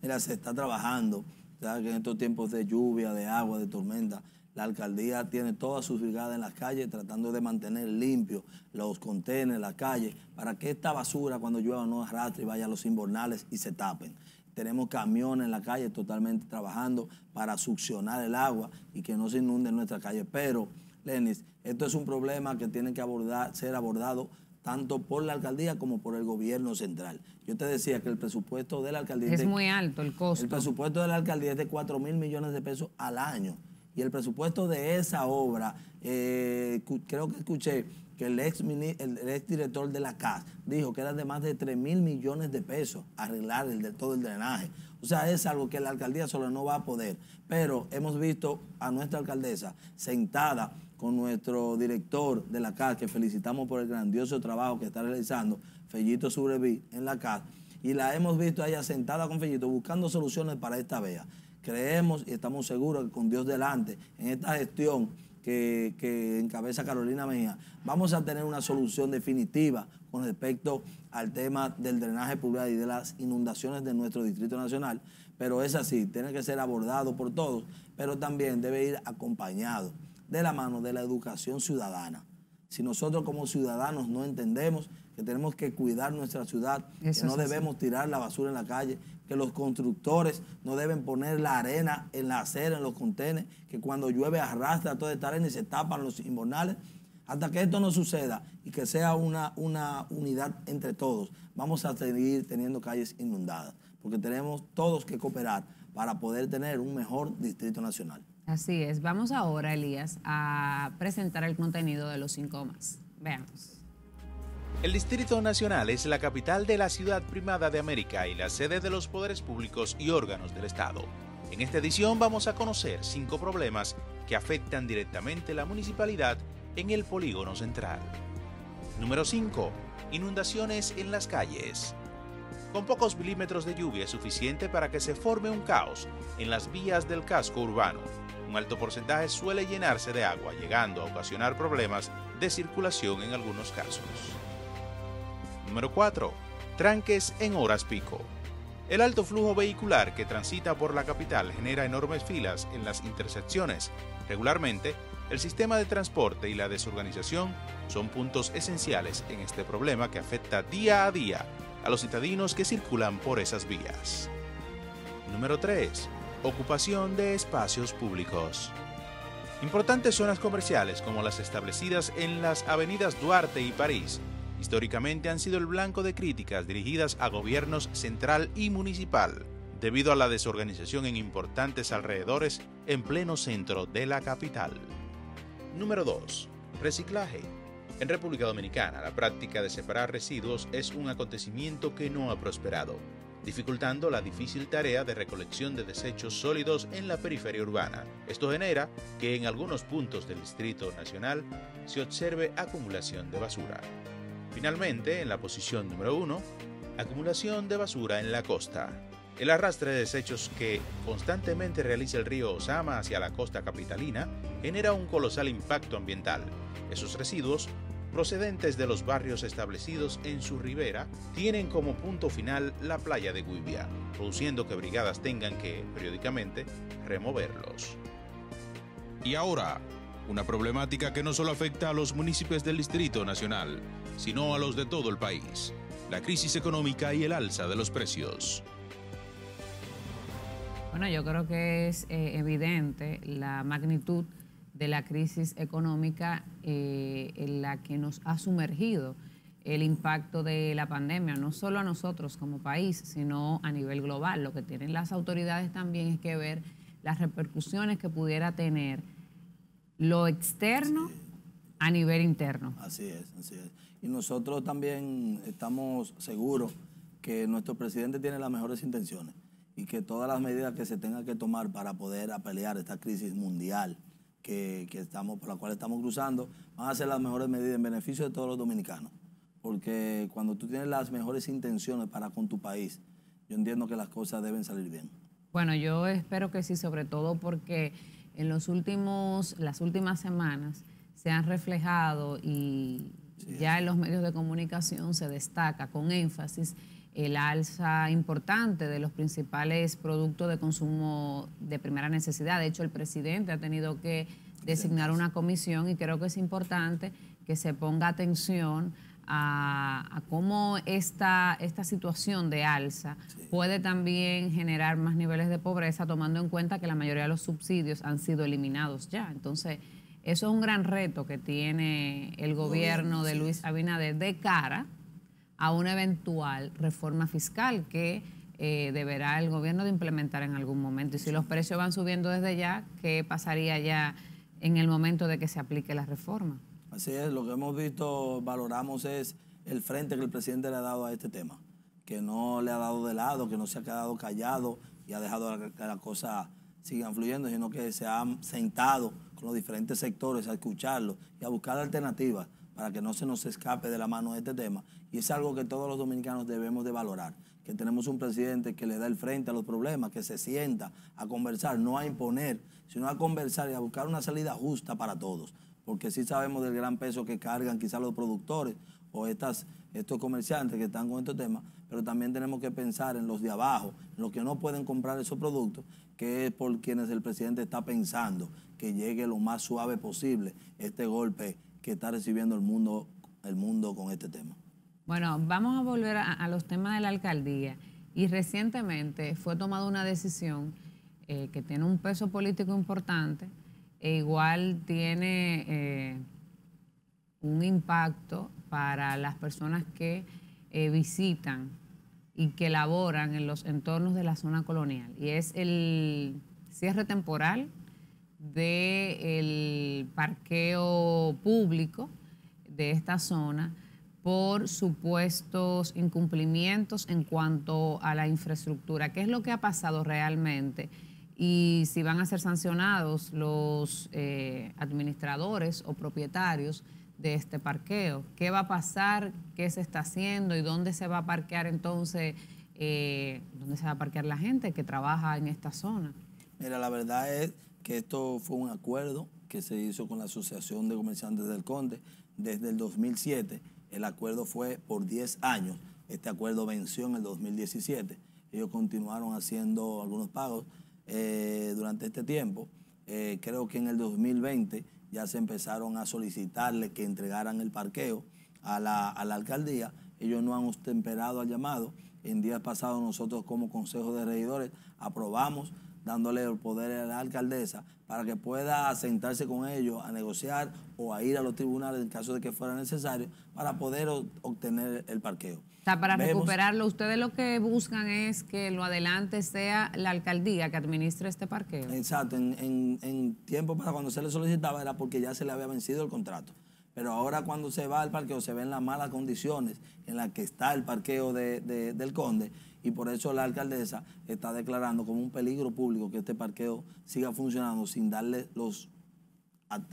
Mira, se está trabajando, en estos tiempos de lluvia, de agua, de tormenta, la alcaldía tiene todas sus brigadas en las calles tratando de mantener limpios los contenedores, las calles, para que esta basura cuando llueva no arrastre y vaya a los inbornales y se tapen. Tenemos camiones en la calle totalmente trabajando para succionar el agua y que no se inunde nuestra calle. Pero, Lenis, esto es un problema que tiene que abordar, ser abordado tanto por la alcaldía como por el gobierno central. Yo te decía que el presupuesto de la alcaldía... Es muy alto el costo. El presupuesto de la alcaldía es de 4 mil millones de pesos al año y el presupuesto de esa obra, eh, creo que escuché que el ex, ex director de la CAS dijo que era de más de 3 mil millones de pesos arreglar el de todo el drenaje. O sea, es algo que la alcaldía solo no va a poder. Pero hemos visto a nuestra alcaldesa sentada con nuestro director de la CAS, que felicitamos por el grandioso trabajo que está realizando, Fellito Sureví, en la CAS. Y la hemos visto ella sentada con Fellito buscando soluciones para esta vea creemos y estamos seguros que con Dios delante, en esta gestión que, encabeza Carolina Mejía, vamos a tener una solución definitiva con respecto al tema del drenaje público... y de las inundaciones de nuestro Distrito Nacional. Pero es así, tiene que ser abordado por todos, pero también debe ir acompañado de la mano de la educación ciudadana. Si nosotros como ciudadanos no entendemos que tenemos que cuidar nuestra ciudad, que no debemos tirar la basura en la calle, que los constructores no deben poner la arena en la acera, en los contenes, que cuando llueve arrastra toda esta arena y se tapan los inbornales. Hasta que esto no suceda y que sea una, una unidad entre todos, vamos a seguir teniendo calles inundadas, porque tenemos todos que cooperar para poder tener un mejor Distrito Nacional. Así es. Vamos ahora, Elías, a presentar el contenido de los cinco más. Veamos. El Distrito Nacional es la capital de la ciudad primada de América y la sede de los poderes públicos y órganos del Estado. En esta edición vamos a conocer cinco problemas que afectan directamente la municipalidad en el polígono central. Número 5. Inundaciones en las calles. Con pocos milímetros de lluvia es suficiente para que se forme un caos en las vías del casco urbano. Un alto porcentaje suele llenarse de agua, llegando a ocasionar problemas de circulación en algunos casos. Número 4. Tranques en horas pico. El alto flujo vehicular que transita por la capital genera enormes filas en las intersecciones. Regularmente, el sistema de transporte y la desorganización son puntos esenciales en este problema que afecta día a día a los citadinos que circulan por esas vías. Número 3. Ocupación de espacios públicos. Importantes zonas comerciales como las establecidas en las avenidas Duarte y París históricamente han sido el blanco de críticas dirigidas a gobiernos central y municipal, debido a la desorganización en importantes alrededores en pleno centro de la capital. Número 2. Reciclaje. En República Dominicana, la práctica de separar residuos es un acontecimiento que no ha prosperado, dificultando la difícil tarea de recolección de desechos sólidos en la periferia urbana. Esto genera que en algunos puntos del Distrito Nacional se observe acumulación de basura. Finalmente, en la posición número uno, acumulación de basura en la costa. El arrastre de desechos que constantemente realiza el río Osama hacia la costa capitalina genera un colosal impacto ambiental. Esos residuos, procedentes de los barrios establecidos en su ribera, tienen como punto final la playa de Guivia, produciendo que brigadas tengan que, periódicamente, removerlos. Y ahora, una problemática que no solo afecta a los municipios del Distrito Nacional, sino a los de todo el país, la crisis económica y el alza de los precios. Bueno, yo creo que es eh, evidente la magnitud de la crisis económica eh, en la que nos ha sumergido el impacto de la pandemia, no solo a nosotros como país, sino a nivel global. Lo que tienen las autoridades también es que ver las repercusiones que pudiera tener lo externo a nivel interno. Así es, así es. Y nosotros también estamos seguros que nuestro presidente tiene las mejores intenciones y que todas las medidas que se tengan que tomar para poder apelear esta crisis mundial que, estamos, por la cual estamos cruzando van a ser las mejores medidas en beneficio de todos los dominicanos. Porque cuando tú tienes las mejores intenciones para con tu país, yo entiendo que las cosas deben salir bien. Bueno, yo espero que sí, sobre todo porque en los últimos, las últimas semanas se han reflejado y ya en los medios de comunicación se destaca con énfasis el alza importante de los principales productos de consumo de primera necesidad. De hecho, el presidente ha tenido que designar una comisión y creo que es importante que se ponga atención a, cómo esta, esta situación de alza puede también generar más niveles de pobreza, tomando en cuenta que la mayoría de los subsidios han sido eliminados ya. Entonces, eso es un gran reto que tiene el gobierno de Luis Abinader de cara a una eventual reforma fiscal que eh, deberá el gobierno de implementar en algún momento. Y si los precios van subiendo desde ya, ¿qué pasaría ya en el momento de que se aplique la reforma? Así es, lo que hemos visto, valoramos es el frente que el presidente le ha dado a este tema, que no le ha dado de lado, que no se ha quedado callado y ha dejado que las cosas sigan fluyendo, sino que se ha sentado los diferentes sectores, a escucharlos y a buscar alternativas para que no se nos escape de la mano de este tema. Y es algo que todos los dominicanos debemos de valorar, que tenemos un presidente que le da el frente a los problemas, que se sienta a conversar, no a imponer, sino a conversar y a buscar una salida justa para todos. Porque sí sabemos del gran peso que cargan quizás los productores o estas, estos comerciantes que están con estos temas, pero también tenemos que pensar en los de abajo, los que no pueden comprar esos productos, que es por quienes el presidente está pensando que llegue lo más suave posible este golpe que está recibiendo el mundo, el mundo con este tema. Bueno, vamos a volver a, los temas de la alcaldía. Y recientemente fue tomada una decisión eh, que tiene un peso político importante e igual tiene eh, un impacto para las personas que eh, visitan y que laboran en los entornos de la zona colonial. Y es el cierre temporal del parqueo público de esta zona por supuestos incumplimientos en cuanto a la infraestructura. ¿Qué es lo que ha pasado realmente? Y si van a ser sancionados los eh, administradores o propietarios de este parqueo. ¿Qué va a pasar? ¿Qué se está haciendo? ¿Y dónde se va a parquear entonces? Eh, ¿Dónde se va a parquear la gente que trabaja en esta zona? Mira, la verdad es que esto fue un acuerdo que se hizo con la Asociación de Comerciantes del Conde desde el 2007. El acuerdo fue por 10 años. Este acuerdo venció en el 2017. Ellos continuaron haciendo algunos pagos eh, durante este tiempo. Eh, creo que en el 2020 ya se empezaron a solicitarle que entregaran el parqueo a la, alcaldía. Ellos no han ostemperado al llamado. En días pasados nosotros como Consejo de Regidores aprobamos dándole el poder a la alcaldesa para que pueda sentarse con ellos a negociar o a ir a los tribunales en caso de que fuera necesario para poder obtener el parqueo. O sea, para recuperarlo, ustedes lo que buscan es que lo adelante sea la alcaldía que administre este parqueo. Exacto, en, tiempo para cuando se le solicitaba era porque ya se le había vencido el contrato pero ahora cuando se va al parqueo se ven las malas condiciones en las que está el parqueo del Conde y por eso la alcaldesa está declarando como un peligro público que este parqueo siga funcionando sin darle los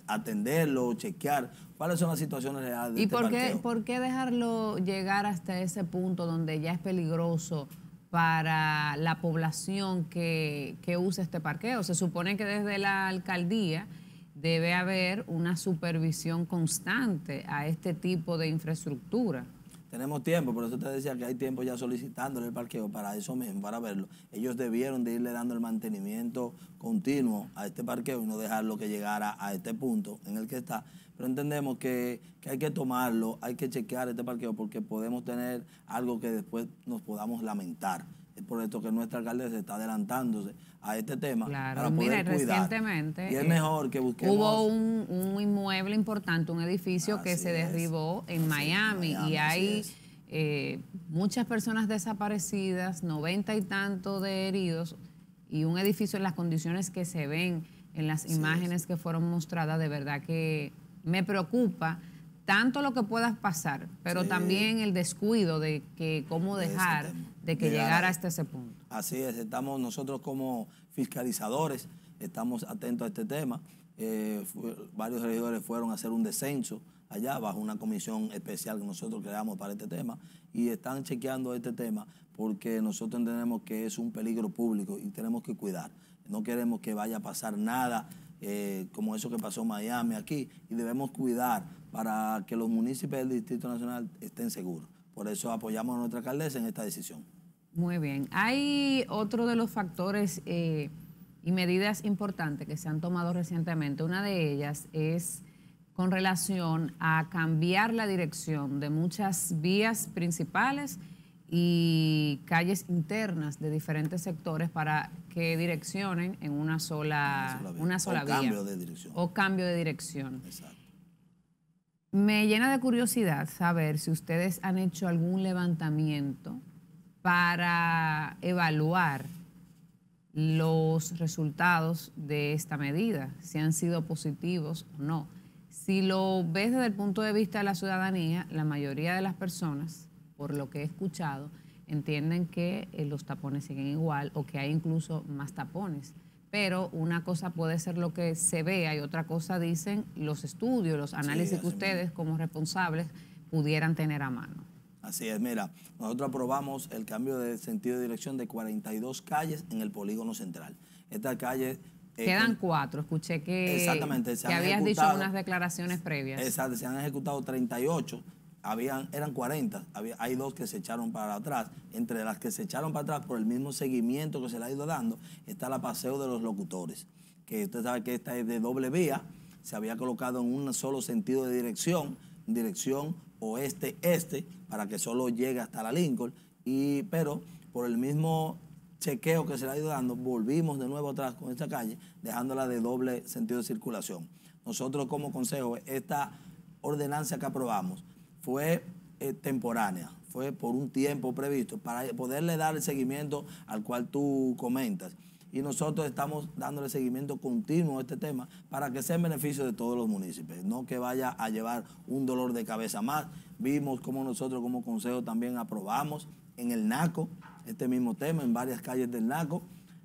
atenderlo, chequear cuáles son las situaciones reales. De ¿Y este por, qué, por qué dejarlo llegar hasta ese punto donde ya es peligroso para la población que, que usa este parqueo? Se supone que desde la alcaldía debe haber una supervisión constante a este tipo de infraestructura. Tenemos tiempo, por eso te decía que hay tiempo ya solicitándole el parqueo para eso mismo, para verlo. Ellos debieron de irle dando el mantenimiento continuo a este parqueo y no dejarlo que llegara a este punto en el que está. Pero entendemos que, hay que tomarlo, hay que chequear este parqueo porque podemos tener algo que después nos podamos lamentar. Es por esto que nuestra alcaldesa está adelantándose a este tema claro. para poder Recientemente, Hubo un, un inmueble importante, un edificio que se derribó en, Miami, y hay eh, muchas personas desaparecidas, noventa y tanto de heridos y un edificio en las condiciones que se ven en las imágenes que fueron mostradas, de verdad que me preocupa tanto lo que pueda pasar, pero también el descuido de que cómo dejar de que llegara hasta ese punto. Así es, estamos nosotros como fiscalizadores, estamos atentos a este tema. Eh, varios regidores fueron a hacer un descenso allá bajo una comisión especial que nosotros creamos para este tema y están chequeando este tema porque nosotros entendemos que es un peligro público y tenemos que cuidar. No queremos que vaya a pasar nada eh, como eso que pasó en Miami aquí, y debemos cuidar para que los municipios del Distrito Nacional estén seguros. Por eso apoyamos a nuestra alcaldesa en esta decisión. Muy bien. Hay otro de los factores eh, y medidas importantes que se han tomado recientemente. Una de ellas es con relación a cambiar la dirección de muchas vías principales y calles internas de diferentes sectores para que direccionen en una sola, una sola vía. o cambio de dirección. O cambio de dirección. Exacto. Me llena de curiosidad saber si ustedes han hecho algún levantamiento para evaluar los resultados de esta medida, si han sido positivos o no. Si lo ves desde el punto de vista de la ciudadanía, la mayoría de las personas por lo que he escuchado, entienden que eh, los tapones siguen igual o que hay incluso más tapones. Pero una cosa puede ser lo que se vea y otra cosa dicen los estudios, los análisis que ustedes como responsables pudieran tener a mano. Así es, mira, nosotros aprobamos el cambio de sentido de dirección de 42 calles en el polígono central. Estas calles eh, Quedan cuatro, escuché que, exactamente, que habías dicho unas declaraciones previas. Exacto, se han ejecutado 38, habían, eran 40, hay dos que se echaron para atrás. Entre las que se echaron para atrás por el mismo seguimiento que se le ha ido dando, está la paseo de los locutores, que usted sabe que esta es de doble vía, se había colocado en un solo sentido de dirección, dirección oeste-este, para que solo llegue hasta la Lincoln, y, pero por el mismo chequeo que se le ha ido dando, volvimos de nuevo atrás con esta calle, dejándola de doble sentido de circulación. Nosotros como consejo, esta ordenanza que aprobamos, fue eh, temporánea, fue por un tiempo previsto, para poderle dar el seguimiento al cual tú comentas. Y nosotros estamos dándole seguimiento continuo a este tema para que sea en beneficio de todos los municipios, no que vaya a llevar un dolor de cabeza más. Vimos como nosotros como consejo también aprobamos en el NACO este mismo tema, en varias calles del NACO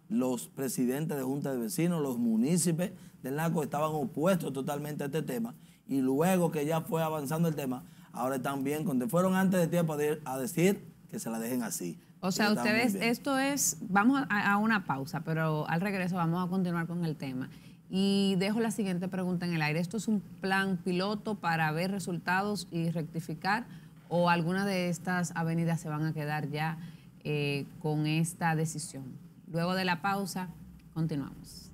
los presidentes de junta de vecinos, los municipios del NACO estaban opuestos totalmente a este tema y luego que ya fue avanzando el tema, ahora están bien. Cuando fueron antes de tiempo a decir que se la dejen así. O sea, ustedes, esto es, vamos a, una pausa, pero al regreso vamos a continuar con el tema. Y dejo la siguiente pregunta en el aire. ¿Esto es un plan piloto para ver resultados y rectificar? ¿O alguna de estas avenidas se van a quedar ya eh, con esta decisión? Luego de la pausa, continuamos.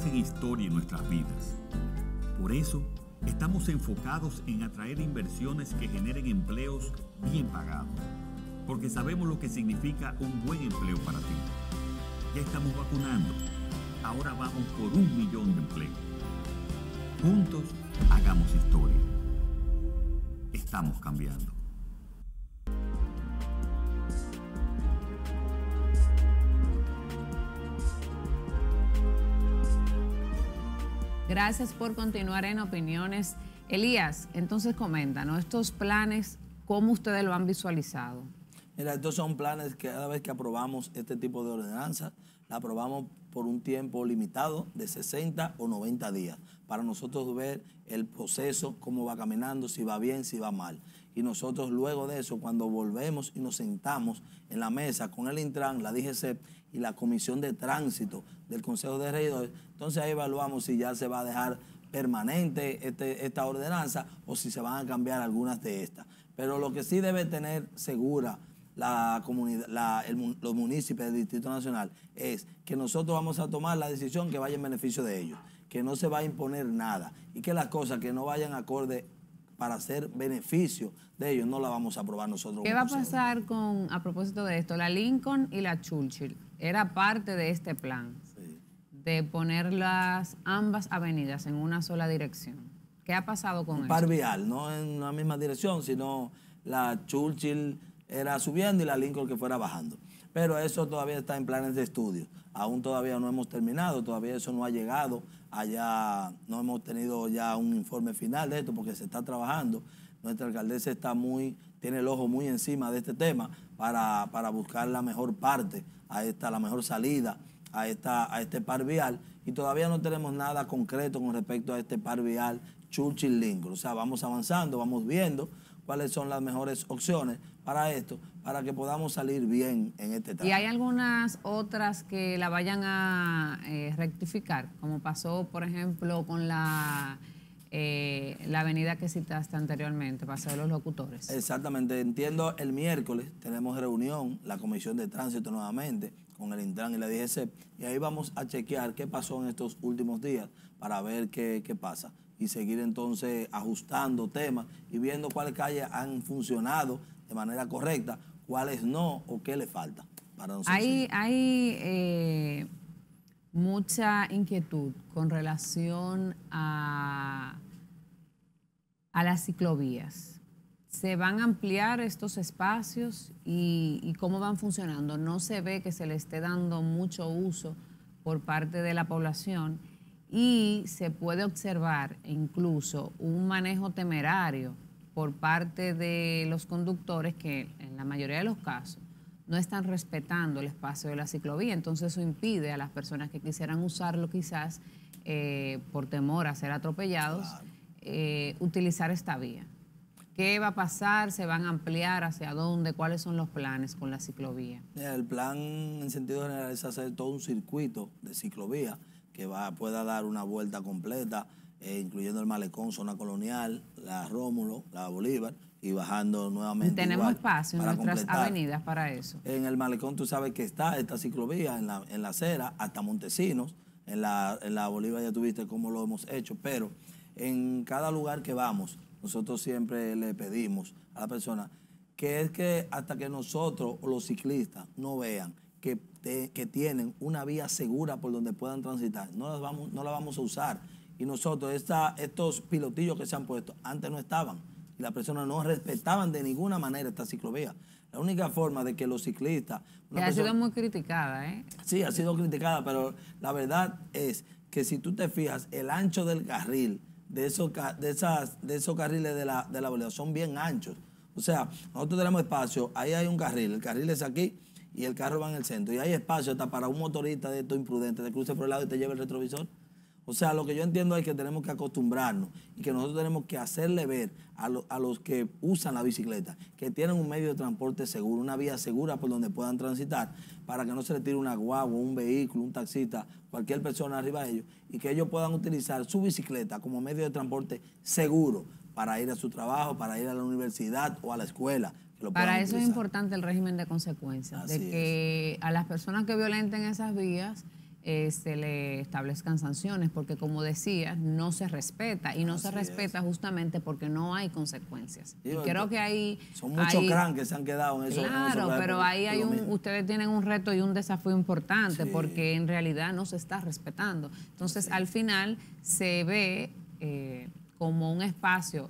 hacen historia en nuestras vidas. Por eso, estamos enfocados en atraer inversiones que generen empleos bien pagados, porque sabemos lo que significa un buen empleo para ti. Ya estamos vacunando, ahora vamos por un millón de empleos. Juntos, hagamos historia. Estamos cambiando. Gracias por continuar en opiniones. Elías, entonces coméntanos, estos planes, ¿cómo ustedes lo han visualizado? Mira, estos son planes que cada vez que aprobamos este tipo de ordenanza, la aprobamos por un tiempo limitado de 60 o 90 días, para nosotros ver el proceso, cómo va caminando, si va bien, si va mal. Y nosotros luego de eso, cuando volvemos y nos sentamos en la mesa con el Intran, la DGC, y la Comisión de Tránsito del Consejo de Regidores. Entonces ahí evaluamos si ya se va a dejar permanente este, esta ordenanza o si se van a cambiar algunas de estas. Pero lo que sí debe tener segura la comunidad, los municipios del Distrito Nacional es que nosotros vamos a tomar la decisión que vaya en beneficio de ellos, que no se va a imponer nada y que las cosas que no vayan acorde para hacer beneficio de ellos. No la vamos a aprobar nosotros. ¿Qué va a pasar con, a propósito de esto, la Lincoln y la Churchill? Era parte de este plan de poner las ambas avenidas en una sola dirección. ¿Qué ha pasado con par vial, no en la misma dirección, sino la Churchill era subiendo y la Lincoln que fuera bajando pero eso todavía está en planes de estudio. Aún todavía no hemos terminado, todavía eso no ha llegado allá, no hemos tenido ya un informe final de esto porque se está trabajando. Nuestra alcaldesa está muy, tiene el ojo muy encima de este tema para, buscar la mejor parte, a esta, la mejor salida a, esta, a este par vial y todavía no tenemos nada concreto con respecto a este par vial churchill O sea, vamos avanzando, vamos viendo cuáles son las mejores opciones para esto, para que podamos salir bien en este tema. ¿Y hay algunas otras que la vayan a eh, rectificar? Como pasó, por ejemplo, con la, eh, la avenida que citaste anteriormente, ...pasó de los Locutores. Exactamente. Entiendo, el miércoles tenemos reunión, la Comisión de Tránsito nuevamente, con el Intran y la DGC, y ahí vamos a chequear qué pasó en estos últimos días para ver qué, qué pasa y seguir entonces ajustando temas y viendo cuáles calles han funcionado de manera correcta, cuáles no o qué le falta para nosotros. Hay, eh, mucha inquietud con relación a, las ciclovías. ¿Se van a ampliar estos espacios y cómo van funcionando? No se ve que se le esté dando mucho uso por parte de la población y se puede observar incluso un manejo temerario por parte de los conductores que en la mayoría de los casos no están respetando el espacio de la ciclovía, entonces eso impide a las personas que quisieran usarlo quizás eh, por temor a ser atropellados, eh, utilizar esta vía. ¿Qué va a pasar? ¿Se van a ampliar? ¿Hacia dónde? ¿Cuáles son los planes con la ciclovía? El plan en sentido general es hacer todo un circuito de ciclovía que va, pueda dar una vuelta completa, eh, incluyendo el malecón, zona colonial, la Rómulo, la Bolívar, y bajando nuevamente. Tenemos espacio en nuestras avenidas para eso. En el malecón tú sabes que está esta ciclovía, en la, acera, hasta Montesinos, en la, Bolívar ya tuviste cómo lo hemos hecho, pero en cada lugar que vamos, nosotros siempre le pedimos a la persona que es que hasta que nosotros, los ciclistas, no vean que, tienen una vía segura por donde puedan transitar, no, vamos, no la vamos a usar y nosotros, estos pilotillos que se han puesto, antes no estaban. Y las personas no respetaban de ninguna manera esta ciclovía. La única forma de que los ciclistas... ha sido muy criticada, ¿eh? Sí, ha sido criticada, pero la verdad es que si tú te fijas, el ancho del carril, de esos, de esas, de esos carriles de la, de son bien anchos. O sea, nosotros tenemos espacio, ahí hay un carril, el carril es aquí y el carro va en el centro. Y hay espacio hasta para un motorista de estos imprudentes te cruce por el lado y te lleve el retrovisor. O sea, lo que yo entiendo es que tenemos que acostumbrarnos y que nosotros tenemos que hacerle ver a, los que usan la bicicleta que tienen un medio de transporte seguro, una vía segura por donde puedan transitar para que no se les tire una guagua, un vehículo, un taxista, cualquier persona arriba de ellos y que ellos puedan utilizar su bicicleta como medio de transporte seguro para ir a su trabajo, para ir a la universidad o a la escuela, para eso es importante el régimen de consecuencias, de que a las personas que violenten esas vías eh, se le establezcan sanciones, porque como decía, no se respeta y no se respeta justamente porque no hay consecuencias. creo que hay Son muchos cranes que se han quedado en eso. Claro, pero ahí hay un, ustedes tienen un reto y un desafío importante porque en realidad no se está respetando. Entonces, al final se ve eh, como un espacio,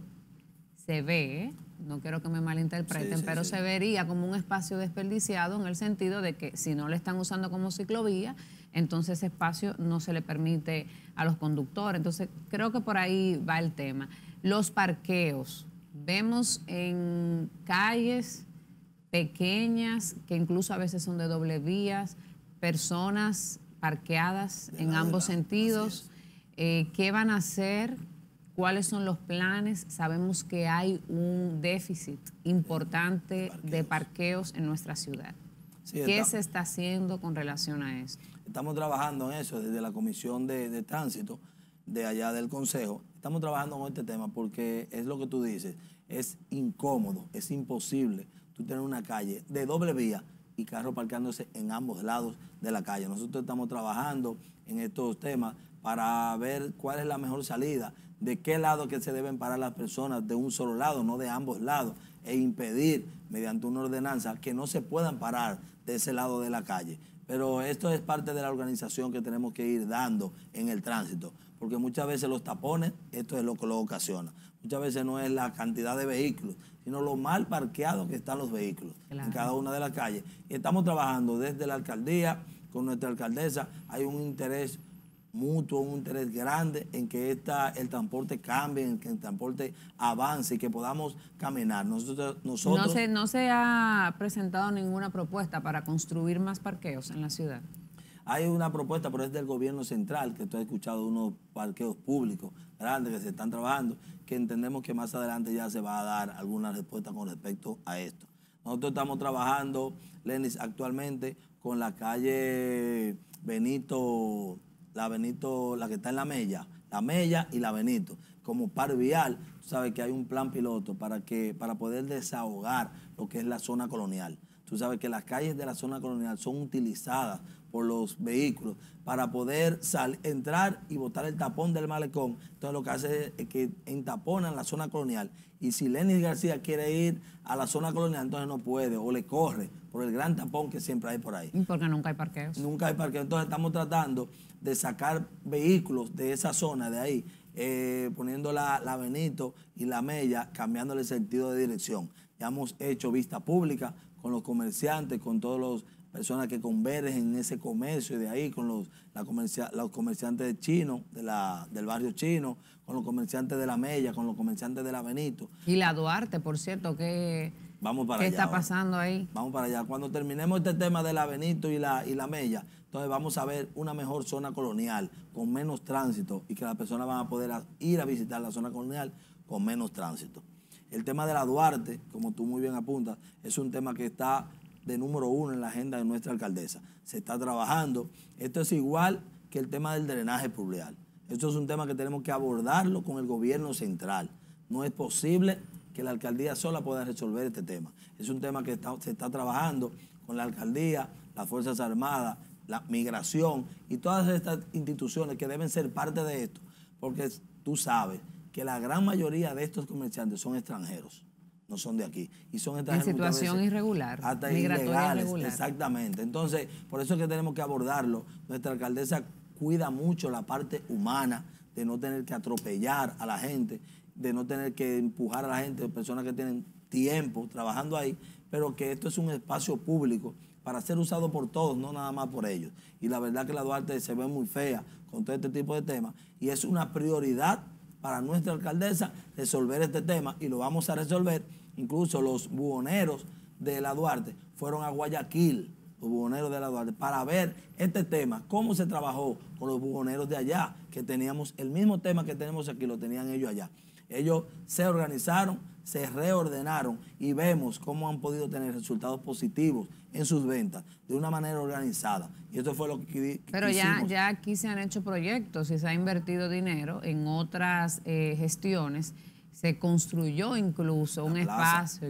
se ve no quiero que me malinterpreten, pero se vería como un espacio desperdiciado en el sentido de que si no le están usando como ciclovía, entonces ese espacio no se le permite a los conductores. Entonces creo que por ahí va el tema. Los parqueos. Vemos en calles pequeñas, que incluso a veces son de doble vías, personas parqueadas en ambos sentidos. Eh, ¿Qué van a hacer? cuáles son los planes. Sabemos que hay un déficit importante de parqueos en nuestra ciudad. ¿Qué se está haciendo con relación a eso? Estamos trabajando en eso desde la Comisión de, Tránsito de allá del Consejo. Estamos trabajando con este tema porque es lo que tú dices, es incómodo, es imposible tú tener una calle de doble vía y carros parqueándose en ambos lados de la calle. Nosotros estamos trabajando en estos temas para ver cuál es la mejor salida, de qué lado que se deben parar las personas, de un solo lado, no de ambos lados, e impedir mediante una ordenanza que no se puedan parar de ese lado de la calle. Pero esto es parte de la organización que tenemos que ir dando en el tránsito, porque muchas veces los tapones, esto es lo que lo ocasiona. Muchas veces no es la cantidad de vehículos, sino lo mal parqueados que están los vehículos en cada una de las calles. Y estamos trabajando desde la alcaldía, con nuestra alcaldesa, hay un interés mutuo, un interés grande en que esta, el transporte cambie, en que el transporte avance y que podamos caminar. Nosotros, no, se, no se ha presentado ninguna propuesta para construir más parqueos en la ciudad. Hay una propuesta, pero es del gobierno central, que tú has escuchado unos parqueos públicos grandes que se están trabajando, que entendemos que más adelante ya se va a dar alguna respuesta con respecto a esto. Nosotros estamos trabajando, Lenis, actualmente con la calle Benito la Benito, la que está en la Mella, la Mella y la Benito. Como par vial, tú sabes que hay un plan piloto para, que, para poder desahogar lo que es la zona colonial. Tú sabes que las calles de la zona colonial son utilizadas por los vehículos para poder entrar y botar el tapón del malecón. Entonces lo que hace es que entaponan la zona colonial. Y si Lenny García quiere ir a la zona colonial, entonces no puede o le corre por el gran tapón que siempre hay por ahí. Porque nunca hay parqueos. Nunca hay parqueo Entonces estamos tratando de sacar vehículos de esa zona, de ahí, eh, poniendo la, la, Benito y la Mella, cambiándole el sentido de dirección. Ya hemos hecho vista pública con los comerciantes, con todas las personas que convergen en ese comercio, y de ahí con los, la los comerciantes chinos, de del barrio chino, con los comerciantes de la Mella, con los comerciantes de la Benito. Y la Duarte, por cierto, que... Vamos para ¿Qué está pasando ahí? Vamos para allá. Cuando terminemos este tema de la Benito y la, y la Mella, entonces vamos a ver una mejor zona colonial con menos tránsito y que las personas van a poder ir a visitar la zona colonial con menos tránsito. El tema de la Duarte, como tú muy bien apuntas, es un tema que está de número uno en la agenda de nuestra alcaldesa. Se está trabajando. Esto es igual que el tema del drenaje pluvial. Esto es un tema que tenemos que abordarlo con el gobierno central. No es posible que la alcaldía sola pueda resolver este tema. Es un tema que se está trabajando con la alcaldía, las Fuerzas Armadas la migración y todas estas instituciones que deben ser parte de esto, porque tú sabes que la gran mayoría de estos comerciantes son extranjeros, no son de aquí. Y son extranjeros. En situación irregular. Hasta ilegales, irregular. exactamente. Entonces, por eso es que tenemos que abordarlo. Nuestra alcaldesa cuida mucho la parte humana de no tener que atropellar a la gente, de no tener que empujar a la gente, personas que tienen tiempo trabajando ahí, pero que esto es un espacio público para ser usado por todos, no nada más por ellos. Y la verdad que la Duarte se ve muy fea con todo este tipo de temas y es una prioridad para nuestra alcaldesa resolver este tema y lo vamos a resolver. Incluso los buhoneros de la Duarte fueron a Guayaquil, los buhoneros de la Duarte, para ver este tema, cómo se trabajó con los buhoneros de allá, que teníamos el mismo tema que tenemos aquí, lo tenían ellos allá. Ellos se organizaron, se reordenaron y vemos cómo han podido tener resultados positivos en sus ventas de una manera organizada. Y esto fue lo que Pero ya, ya aquí se han hecho proyectos y se ha invertido dinero en otras eh, gestiones. Se construyó incluso un espacio,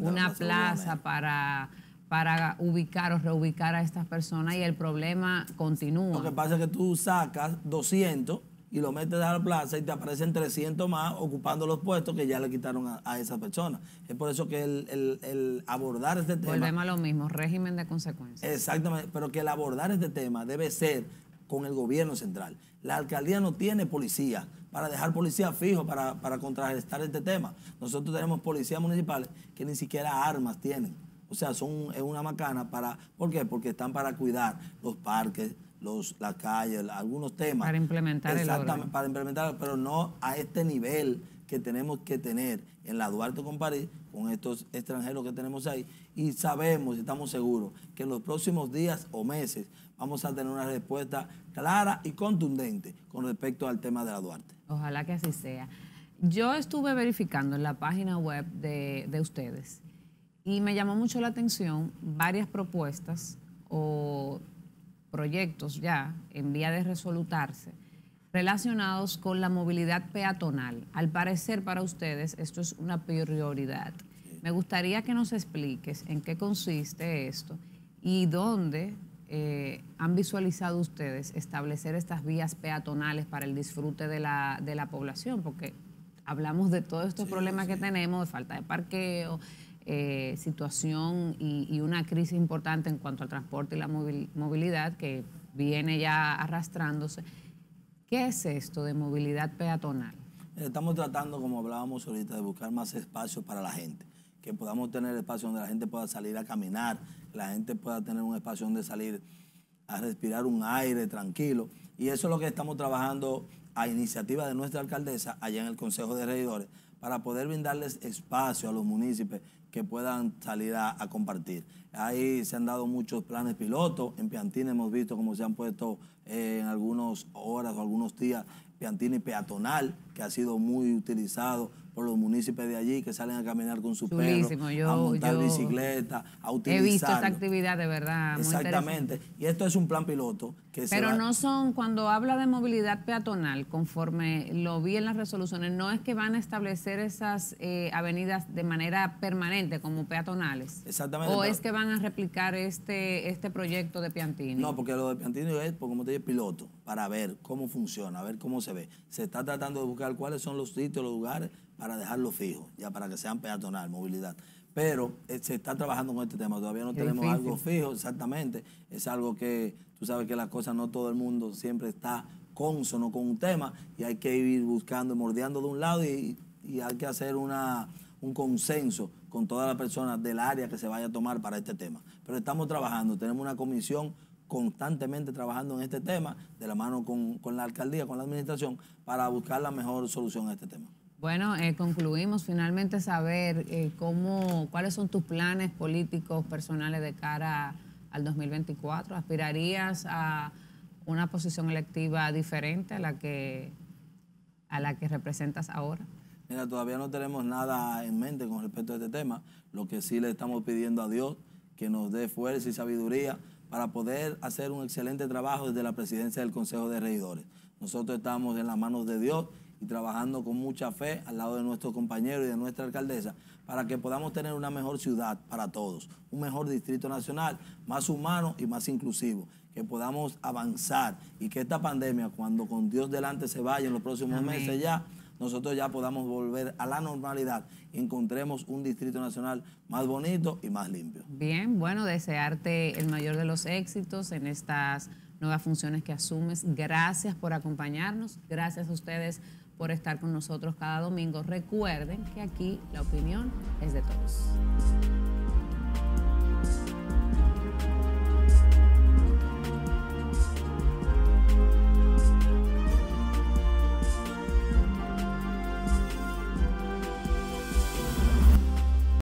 una plaza, para para ubicar o reubicar a estas personas y el problema continúa. Lo que pasa es que tú sacas 200 y lo metes a la plaza y te aparecen 300 más ocupando los puestos que ya le quitaron a, esa persona. Es por eso que el, abordar este tema... Volvemos a lo mismo, régimen de consecuencias. Exactamente, pero que el abordar este tema debe ser con el gobierno central. La alcaldía no tiene policía para dejar policía fijo para, contrarrestar este tema. Nosotros tenemos policías municipales que ni siquiera armas tienen. O sea, son es una macana para... ¿Por qué? Porque están para cuidar los parques, los, la calle, algunos temas. Para implementar Exactamente, para implementar, pero no a este nivel que tenemos que tener en la Duarte con París, con estos extranjeros que tenemos ahí, y sabemos estamos seguros que en los próximos días o meses vamos a tener una respuesta clara y contundente con respecto al tema de la Duarte. Ojalá que así sea. Yo estuve verificando en la página web de, de ustedes y me llamó mucho la atención varias propuestas o proyectos ya en vía de resolutarse relacionados con la movilidad peatonal. Al parecer para ustedes esto es una prioridad. Me gustaría que nos expliques en qué consiste esto y dónde eh, han visualizado ustedes establecer estas vías peatonales para el disfrute de la, de la población, porque hablamos de todos estos problemas que tenemos, de falta de parqueo, eh, situación y, una crisis importante en cuanto al transporte y la movilidad que viene ya arrastrándose. ¿Qué es esto de movilidad peatonal? Estamos tratando, como hablábamos ahorita, de buscar más espacio para la gente, que podamos tener espacio donde la gente pueda salir a caminar, la gente pueda tener un espacio donde salir a respirar un aire tranquilo. Y eso es lo que estamos trabajando a iniciativa de nuestra alcaldesa allá en el Consejo de Regidores para poder brindarles espacio a los municipios que puedan salir a, compartir. Ahí se han dado muchos planes pilotos. En Piantini hemos visto cómo se han puesto eh, en algunas horas o algunos días Piantini peatonal, que ha sido muy utilizado por los municipios de allí que salen a caminar con sus perros, a montar bicicleta, a utilizar. He visto esa actividad de verdad. Exactamente. y esto es un plan piloto que Pero no son, cuando habla de movilidad peatonal, conforme lo vi en las resoluciones, no es que van a establecer esas eh, avenidas de manera permanente como peatonales. Exactamente. O es que van a replicar este, este proyecto de Piantino, No, porque lo de Piantini es, pues, como te dije, piloto para ver cómo funciona, a ver cómo se ve. Se está tratando de buscar cuáles son los sitios, los lugares para dejarlo fijo, ya para que sean peatonal, movilidad. Pero eh, se está trabajando con este tema, todavía no tenemos algo fijo, exactamente. Es algo que tú sabes que las cosas no todo el mundo siempre está consono con un tema y hay que ir buscando, mordeando de un lado y, hay que hacer un consenso con todas las personas del área que se vaya a tomar para este tema. Pero estamos trabajando, tenemos una comisión constantemente trabajando en este tema, de la mano con, la alcaldía, con la administración, para buscar la mejor solución a este tema. Bueno, eh, concluimos finalmente saber eh, cómo, cuáles son tus planes políticos personales de cara al 2024. ¿Aspirarías a una posición electiva diferente a la que, a la que representas ahora? Mira, todavía no tenemos nada en mente con respecto a este tema. Lo que sí le estamos pidiendo a Dios que nos dé fuerza y sabiduría para poder hacer un excelente trabajo desde la presidencia del Consejo de Regidores. Nosotros estamos en las manos de Dios y trabajando con mucha fe al lado de nuestros compañeros y de nuestra alcaldesa para que podamos tener una mejor ciudad para todos, un mejor distrito nacional, más humano y más inclusivo, que podamos avanzar y que esta pandemia, cuando con Dios delante se vaya en los próximos meses ya, nosotros ya podamos volver a la normalidad encontremos un Distrito Nacional más bonito y más limpio. Bien, bueno, desearte el mayor de los éxitos en estas nuevas funciones que asumes. Gracias por acompañarnos, gracias a ustedes por estar con nosotros cada domingo. Recuerden que aquí la opinión es de todos.